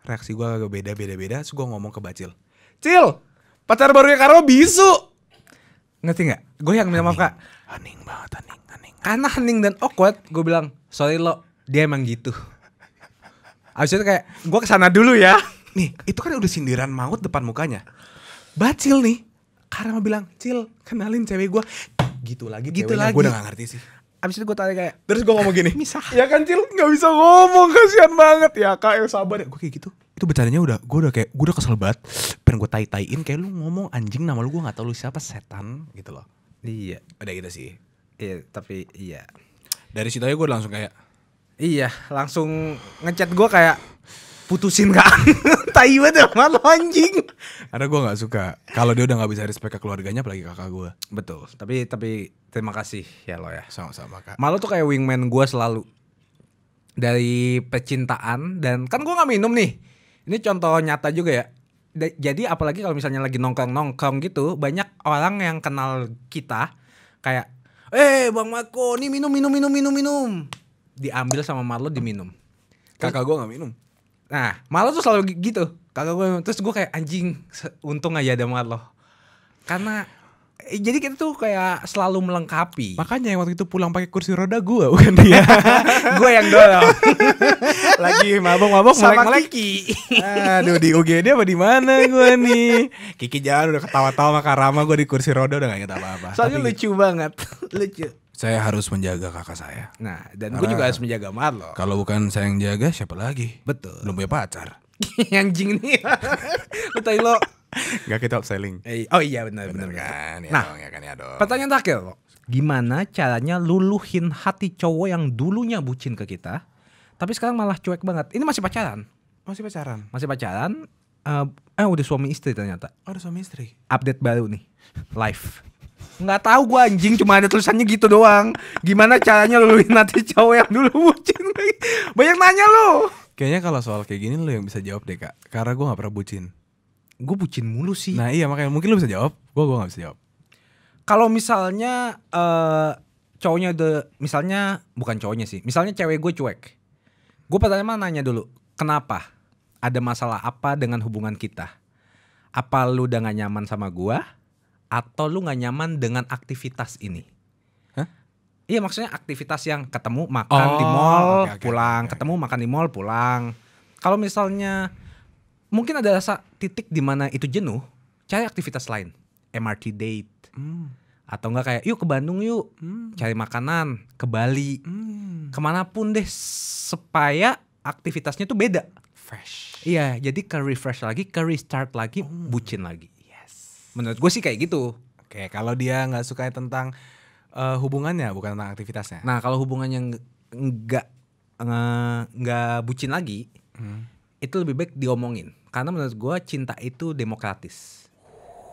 reaksi gue agak beda beda beda terus gue ngomong ke Bacil Cil pacar barunya Karo bisu ngerti nggak gue yang minta maaf kak aning banget aning aning karena aning dan awkward gue bilang sorry lo dia emang gitu Abis itu kayak gue kesana dulu ya Nih itu kan udah sindiran maut depan mukanya Bacil nih Karena bilang Cil kenalin cewek gue Gitu lagi gitu lagi Gue udah gak ngerti sih Abis itu gue tanya kayak Terus gue ngomong gini Misah Ya kan Cil gak bisa ngomong kasihan banget Ya kak yang sabar ya Gue kayak gitu Itu bercandanya udah Gue udah kayak Gue udah kesel banget Pengen gue tai-taiin Kayak lu ngomong anjing nama lu Gue gak tau lu siapa Setan gitu loh Iya Udah gitu sih Iya tapi iya Dari situ aja gue langsung kayak Iya langsung ngechat gue kayak putusin kak, [LAUGHS] tai banget ya malu anjing karena gue nggak suka kalau dia udah nggak bisa respect ke keluarganya apalagi kakak gue betul tapi tapi terima kasih ya lo ya sama-sama kak malu tuh kayak wingman gue selalu dari pecintaan dan kan gue nggak minum nih ini contoh nyata juga ya jadi apalagi kalau misalnya lagi nongkrong nongkrong gitu banyak orang yang kenal kita kayak eh bang Mako, nih minum minum minum minum minum diambil sama Marlo diminum kakak gue nggak minum Nah, malah tuh selalu gitu. Kagak gue terus gue kayak anjing, untung aja ada lo. Karena eh, jadi kita tuh kayak selalu melengkapi. Makanya yang waktu itu pulang pakai kursi roda gue bukan dia. [LAUGHS] gue yang dorong. [LAUGHS] Lagi mabok-mabok sama melek, Kiki. Aduh di UGD apa di mana gue nih? Kiki jalan udah ketawa-tawa sama Karama gue di kursi roda udah gak inget apa-apa. Soalnya Tapi... lucu banget. [LAUGHS] lucu saya harus menjaga kakak saya. Nah, dan gue juga harus menjaga Marlo. Kalau bukan saya yang jaga, siapa lagi? Betul. Belum punya pacar. [LAUGHS] Yang jing nih. [LAUGHS] Betul tai lo. Gak kita upselling. Eh, oh iya benar benar kan. Ya nah, dong, ya kan ya dong. Pertanyaan terakhir lo. Gimana caranya luluhin hati cowok yang dulunya bucin ke kita, tapi sekarang malah cuek banget. Ini masih pacaran. Masih pacaran. Masih pacaran. Uh, eh udah suami istri ternyata. Oh, udah suami istri. Update baru nih. Live. Nggak tahu gua anjing, cuma ada tulisannya gitu doang. Gimana caranya luluin [LAUGHS] nanti cowok yang dulu bucin? Banyak nanya lu. Kayaknya kalau soal kayak gini lu yang bisa jawab deh, Kak. Karena gua gak pernah bucin. Gue bucin mulu sih. Nah, iya makanya mungkin lu bisa jawab. Gua gua nggak bisa jawab. Kalau misalnya eh uh, cowoknya udah misalnya bukan cowoknya sih. Misalnya cewek gue cuek. Gue pertama nanya dulu, kenapa? Ada masalah apa dengan hubungan kita? Apa lu udah gak nyaman sama gua? atau lu nggak nyaman dengan aktivitas ini? Hah? Iya maksudnya aktivitas yang ketemu makan oh, di mall okay, okay, pulang, okay, ketemu makan di mall pulang. Kalau misalnya mungkin ada rasa titik di mana itu jenuh, cari aktivitas lain, MRT date. Hmm. Atau enggak kayak yuk ke Bandung yuk, hmm. cari makanan, ke Bali, hmm. kemanapun deh supaya aktivitasnya tuh beda. Fresh. Iya, jadi ke refresh lagi, ke restart lagi, oh. bucin lagi menurut gue sih kayak gitu kayak kalau dia nggak suka tentang uh, hubungannya bukan tentang aktivitasnya nah kalau hubungannya nggak nggak bucin lagi hmm. itu lebih baik diomongin karena menurut gue cinta itu demokratis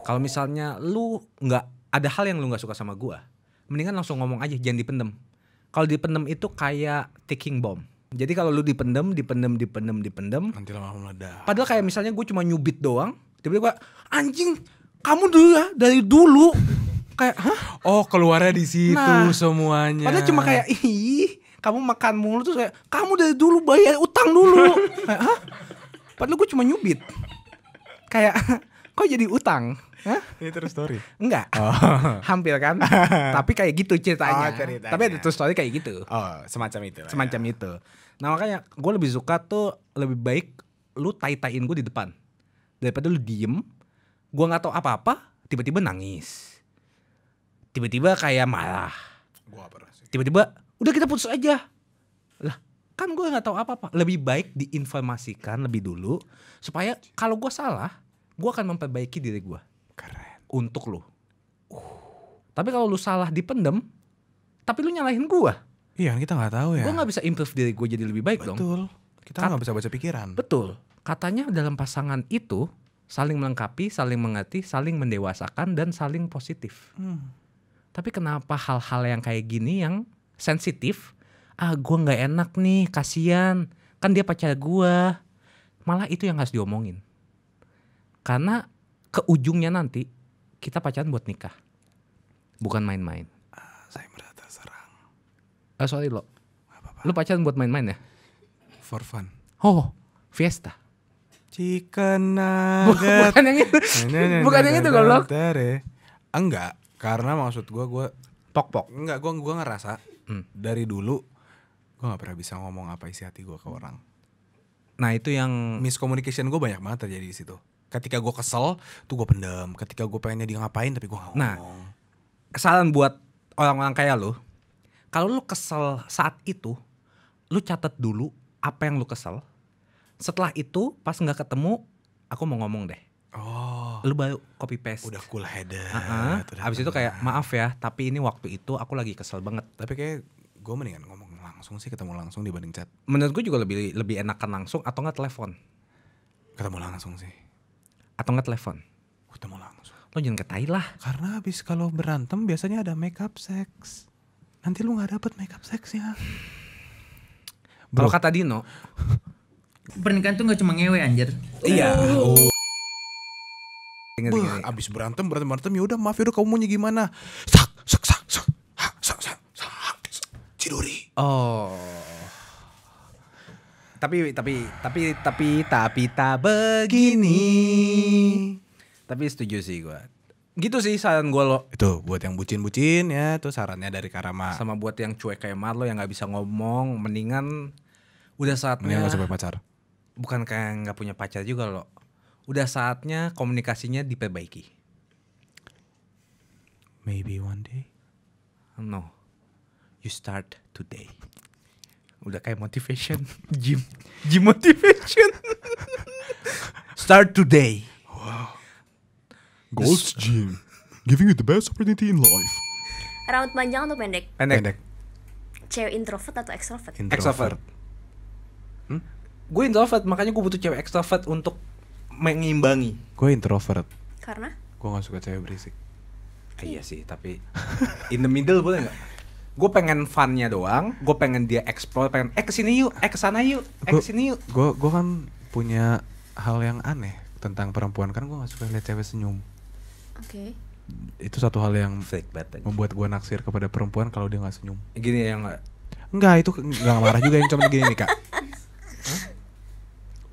kalau misalnya lu nggak ada hal yang lu nggak suka sama gue mendingan langsung ngomong aja jangan dipendem kalau dipendem itu kayak ticking bomb jadi kalau lu dipendem, dipendem, dipendem, dipendem. Nanti lama-lama meledak. Padahal kayak misalnya gue cuma nyubit doang, tiba-tiba gue anjing kamu dulu ya dari dulu kayak hah oh keluarnya di situ nah, semuanya padahal cuma kayak ih kamu makan mulu tuh kayak kamu dari dulu bayar utang dulu [LAUGHS] kayak, hah padahal gue cuma nyubit kayak [LAUGHS] kok jadi utang Hah? Ini true story? Enggak. Oh. [LAUGHS] Hampir kan. Tapi kayak gitu ceritanya. Oh, Tapi ada terus story kayak gitu. Oh, semacam itu. Semacam ya. itu. Nah, makanya gue lebih suka tuh lebih baik lu tai-taiin gue di depan. Daripada lu diem, gue nggak tahu apa-apa tiba-tiba nangis tiba-tiba kayak marah sih. tiba-tiba udah kita putus aja lah kan gue nggak tahu apa-apa lebih baik diinformasikan lebih dulu supaya kalau gue salah gue akan memperbaiki diri gue keren untuk lo uh. tapi kalau lu salah dipendem tapi lu nyalahin gue iya kan kita nggak tahu ya gue nggak bisa improve diri gue jadi lebih baik betul. dong betul kita nggak bisa baca pikiran betul katanya dalam pasangan itu saling melengkapi, saling mengerti, saling mendewasakan dan saling positif. Hmm. Tapi kenapa hal-hal yang kayak gini yang sensitif, ah gue nggak enak nih, kasihan, kan dia pacar gue, malah itu yang harus diomongin. Karena ke ujungnya nanti kita pacaran buat nikah, bukan main-main. Uh, saya merasa serang. Uh, eh, sorry lo, lo pacaran buat main-main ya? For fun. Oh, fiesta. Jika naga Bukan yang itu [LAUGHS] Bukan yang itu goblok ya. Enggak Karena maksud gue gua Pok-pok Enggak gue gua ngerasa hmm. Dari dulu Gue gak pernah bisa ngomong apa isi hati gue ke orang Nah itu yang Miscommunication gue banyak banget terjadi di situ Ketika gue kesel Tuh gue pendam Ketika gue pengennya dia ngapain Tapi gue gak ngomong Nah Kesalahan buat orang-orang kayak lo Kalau lu kesel saat itu Lu catat dulu Apa yang lu kesel setelah itu pas nggak ketemu aku mau ngomong deh oh lu baru copy paste udah cool header uh -huh. abis itu kayak maaf ya tapi ini waktu itu aku lagi kesel banget tapi kayak gue mendingan ngomong langsung sih ketemu langsung dibanding chat menurut gue juga lebih lebih enakan langsung atau nggak telepon ketemu langsung sih atau nggak telepon ketemu langsung lo jangan ketai lah karena abis kalau berantem biasanya ada makeup sex nanti lu nggak dapet makeup ya kalau kata Dino pernikahan tuh nggak cuma ngewe anjir iya oh. Beuh, abis berantem berantem berantem ya udah maaf ya udah kamu maunya gimana sak sak sak sak sak sak sak ciduri oh tapi tapi tapi tapi tapi tak begini tapi setuju sih gue gitu sih saran gue lo itu buat yang bucin-bucin ya tuh sarannya dari Karama sama buat yang cuek kayak Marlo yang nggak bisa ngomong mendingan udah saatnya mendingan gak sampai pacar bukan kayak nggak punya pacar juga loh. Udah saatnya komunikasinya diperbaiki. Maybe one day. No. You start today. Udah kayak motivation [LAUGHS] gym gym motivation. [LAUGHS] start today. Wow. Goals gym giving you the best opportunity in life. Rambut panjang atau pendek? Pendek. pendek. Cewek introvert atau extrovert? Introvert. extrovert. Hmm? gue introvert makanya gue butuh cewek extrovert untuk mengimbangi gue introvert karena gue nggak suka cewek berisik ah, iya sih tapi in the middle boleh nggak gue pengen funnya doang gue pengen dia explore pengen eh kesini yuk eh kesana yuk eh kesini yuk gue gue kan punya hal yang aneh tentang perempuan kan gue gak suka lihat cewek senyum oke okay. itu satu hal yang Fake membuat gue naksir kepada perempuan kalau dia nggak senyum gini ya nggak enggak itu nggak marah juga yang cuma gini nih kak [LAUGHS]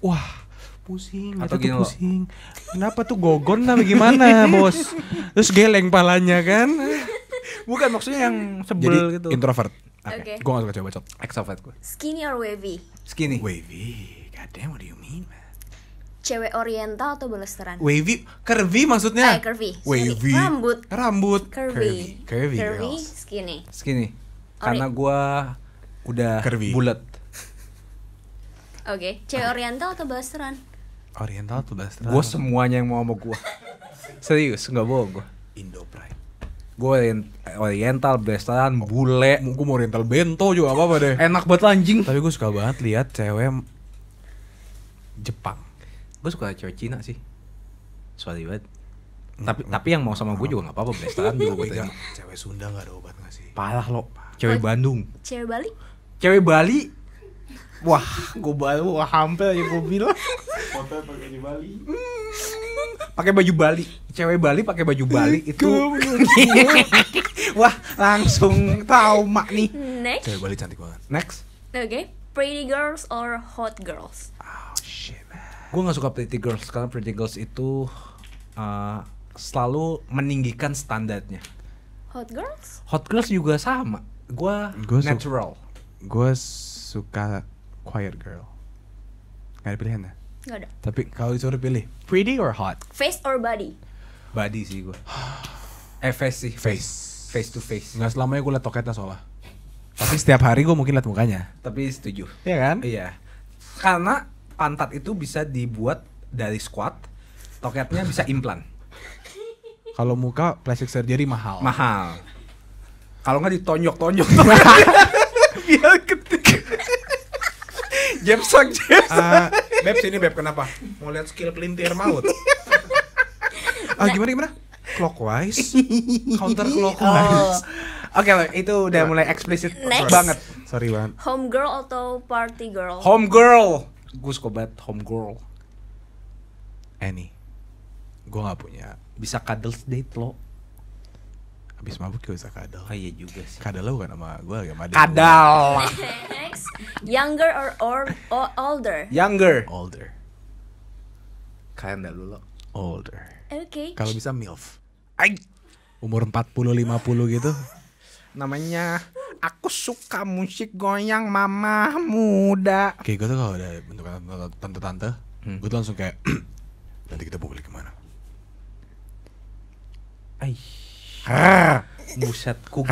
wah pusing atau gitu pusing kenapa tuh gogon apa gimana [LAUGHS] bos terus geleng palanya kan bukan maksudnya yang sebel Jadi, gitu introvert Oke. Okay. Okay. Gue gak suka coba bacot. Extrovert gue. Skinny or wavy? Skinny. Wavy. God damn, what do you mean, man? Cewek oriental atau belesteran? Wavy, curvy maksudnya? Eh, curvy. Wavy. Rambut. Rambut. Curvy. Curvy. Curvy, curvy skinny. Skinny. Karena gue udah bulat Oke, okay. cewek oriental atau blasteran? Oriental atau blasteran? Gue semuanya yang mau sama gue. Serius, nggak bohong gue. Indo Pride. Gue oriental, blasteran, bule. Oh, gue mau oriental bento juga apa apa deh. Enak banget anjing. Tapi gue suka banget lihat cewek Jepang. Gue suka cewek Cina sih. Sorry banget. Hmm. Tapi tapi yang mau sama gue juga gak apa-apa blasteran juga gue iya, Cewek Sunda gak ada obat gak sih? Parah lo. Cewek oh, Bandung. Cewek Bali. Cewek Bali Wah, gue bawa wah hampir aja gue bilang. Foto pakai baju Bali. Pakai baju Bali, cewek Bali pakai baju Bali itu. [LAUGHS] wah, langsung mak nih. Next. Cewek Bali cantik banget. Next. Oke, okay. pretty girls or hot girls? Oh shit, Gue gak suka pretty girls karena pretty girls itu uh, selalu meninggikan standarnya. Hot girls? Hot girls juga sama. gue natural. Gue suka Quiet Girl? Gak ada pilihan ya? Gak ada. Tapi kalau disuruh pilih, pretty or hot? Face or body? Body sih gue. eh face sih. Face. Face to face. Gak selamanya gue liat toketnya soalnya. Tapi setiap hari gue mungkin liat mukanya. Tapi setuju. Iya kan? Iya. Karena pantat itu bisa dibuat dari squat, toketnya bisa implan. Kalau muka plastik surgery mahal. Mahal. Kalau nggak ditonjok-tonjok. [LAUGHS] Biar gede. Jepsak, Jepsak. Uh, Beb sini Beb kenapa? Mau lihat skill pelintir maut. Ah uh, gimana gimana? Clockwise, counter clockwise. Oh. Oke, okay, itu udah mulai eksplisit banget. Sorry banget. Home girl atau party girl? Home girl. Gue suka banget home girl. Annie, eh, gue gak punya. Bisa cuddles date lo. Habis mabuk gue bisa ya kadal. Oh iya juga sih. Kadal lo bukan sama gue ya madel. Kadal. Next, younger or, or, older? Younger. Older. Kalian dah dulu. Older. Oke. Okay. Kalau bisa MILF. Ay. Umur lima puluh gitu. Namanya aku suka musik goyang mama muda. Kayak gue tuh kalau ada bentuk tante-tante, hmm. gue tuh langsung kayak [CLEARS THROAT] nanti kita mau kemana? Aiy. Buset, kugot.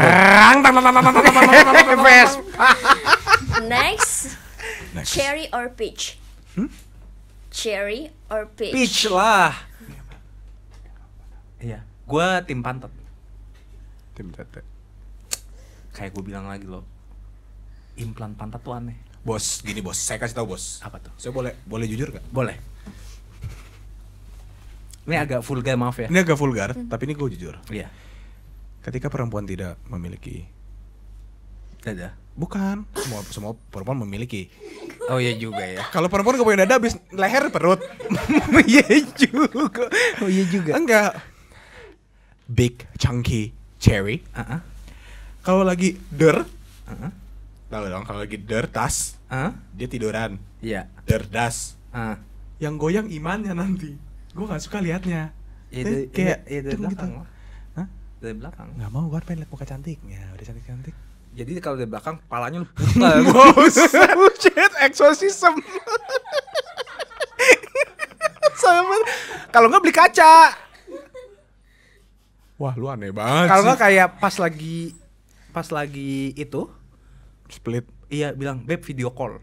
Next. Cherry or peach? Hmm? Cherry or peach? Peach lah. Iya, gue tim pantat. Tim tete. Kayak gue bilang lagi loh, implan pantat tuh aneh. Bos, gini bos, saya kasih tahu bos. Apa tuh? Saya boleh boleh jujur gak? Boleh. Ini agak vulgar maaf ya. Ini agak vulgar, tapi ini gue jujur. Iya. Yeah ketika perempuan tidak memiliki dada bukan semua semua perempuan memiliki oh iya juga ya kalau perempuan gak punya dada habis leher perut [LAUGHS] iya juga oh iya juga enggak big chunky cherry uh -uh. kalau lagi der uh -uh. tahu dong kalau lagi der tas uh -uh. dia tiduran iya yeah. der das uh. yang goyang imannya nanti gue gak suka liatnya itu, kayak itu, itu, itu, itu, dari belakang nggak mau gue pengen lihat muka cantiknya udah cantik cantik jadi kalau dari belakang palanya lu putar [LAUGHS] bullshit exorcism sama kalau nggak beli kaca wah lu aneh banget kalau nggak kayak pas lagi pas lagi itu split iya bilang beb video call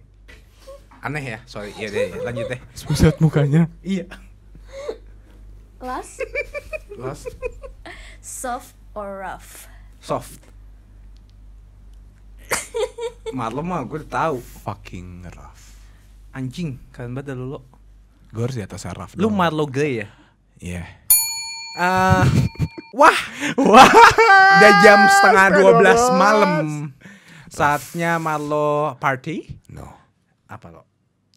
aneh ya sorry iya deh lanjut deh buset mukanya iya Las? Las? soft or rough soft malam mah gue tahu fucking rough anjing kalian banget lu lo gue harus di atas rough lu Marlo Gray ya iya yeah. Uh, [LAUGHS] wah, wah, udah jam setengah dua belas malam. Saatnya Marlo party? No. Apa lo?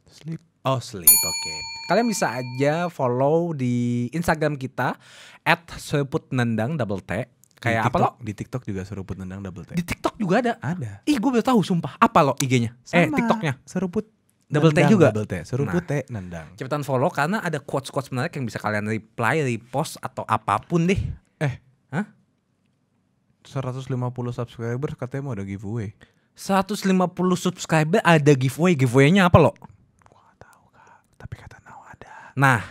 Sleep. Oh sleep, oke. Okay kalian bisa aja follow di Instagram kita at seruput nendang double T kayak apa lo? Di TikTok juga seruput nendang double T. Di TikTok juga ada. Ada. Ih, gue belum tahu sumpah. Apa lo IG-nya? Eh, TikToknya. Seruput double T juga. Double T, seruput nah, T nendang. Cepetan follow karena ada quotes-quotes menarik yang bisa kalian reply, repost atau apapun deh. Eh, hah? 150 subscriber katanya mau ada giveaway. 150 subscriber ada giveaway. Giveaway-nya apa lo? Nah,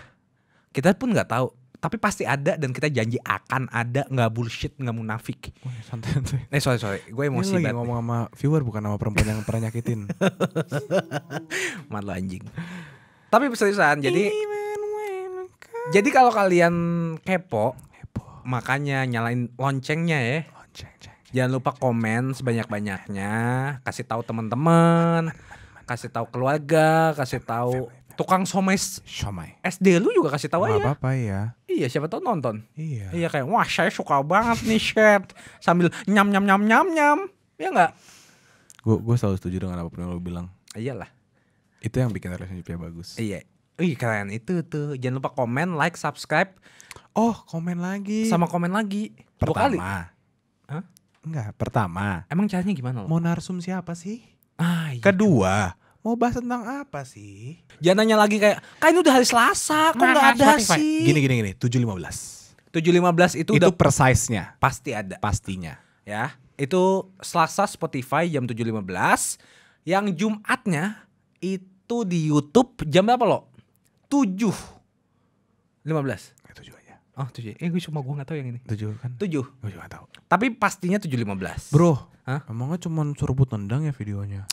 kita pun nggak tahu tapi pasti ada dan kita janji akan ada nggak bullshit nggak munafik Nih santai santai eh sorry sorry gue emosi banget ngomong sama viewer bukan sama perempuan yang pernah nyakitin [LAUGHS] malu anjing tapi pesan-pesan jadi jadi kalau kalian kepo, kepo, makanya nyalain loncengnya ya Lonceng, ceng, jangan lupa komen sebanyak banyaknya kasih tahu teman-teman kasih tahu keluarga kasih tahu tukang somai somai SD lu juga kasih tahu aja apa apa ya iya siapa tahu nonton iya iya kayak wah saya suka banget nih chef sambil nyam nyam nyam nyam nyam ya enggak. gue gue selalu setuju dengan apa pun yang lu bilang iyalah itu yang bikin relationshipnya bagus iya Wih keren itu tuh jangan lupa komen like subscribe oh komen lagi sama komen lagi pertama kali. Hah? enggak pertama emang caranya gimana lo mau narsum siapa sih ah, iya. kedua mau bahas tentang apa sih? Jangan nanya lagi kayak, kan ini udah hari Selasa, kok nah, nggak nah, ada Spotify. sih? Gini gini gini, 7.15. 7.15 itu, itu udah precise-nya. Pasti ada. Pastinya. Ya, itu Selasa Spotify jam tujuh lima belas, Yang Jumatnya itu di YouTube jam berapa lo? lima belas? Eh, tujuh aja. Oh 7. Eh gue cuma gue gak tahu yang ini. tujuh kan? tujuh, Gue juga gak tahu. Tapi pastinya 7.15. Bro, Hah? emangnya cuma serobot nendang ya videonya?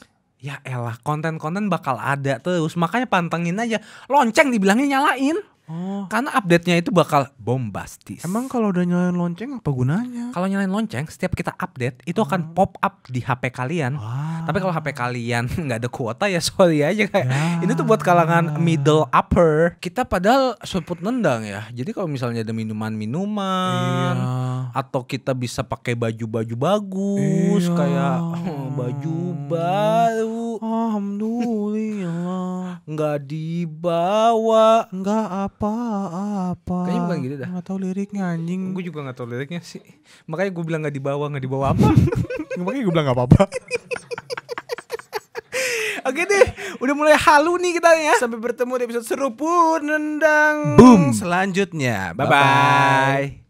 ya elah konten-konten bakal ada terus makanya pantengin aja lonceng dibilangnya nyalain Oh. Karena update-nya itu bakal bombastis. Emang kalau udah nyalain lonceng apa gunanya? Kalau nyalain lonceng, setiap kita update itu oh. akan pop up di HP kalian. Wow. Ah. Tapi kalau HP kalian [LAUGHS] nggak ada kuota ya sorry aja kayak ya. ini tuh buat kalangan middle upper. Kita padahal seput nendang ya. Jadi kalau misalnya ada minuman-minuman iya. atau kita bisa pakai baju-baju bagus iya. kayak oh, baju baru. Alhamdulillah. nggak dibawa. Nggak apa apa apa kayaknya bukan gitu dah nggak tahu liriknya anjing gue juga nggak tahu liriknya sih makanya gue bilang nggak dibawa nggak dibawa apa [LAUGHS] makanya gue bilang nggak apa-apa [LAUGHS] Oke deh, udah mulai halu nih kita ya. Sampai bertemu di episode seru pun nendang. Boom. Selanjutnya, bye. bye, -bye.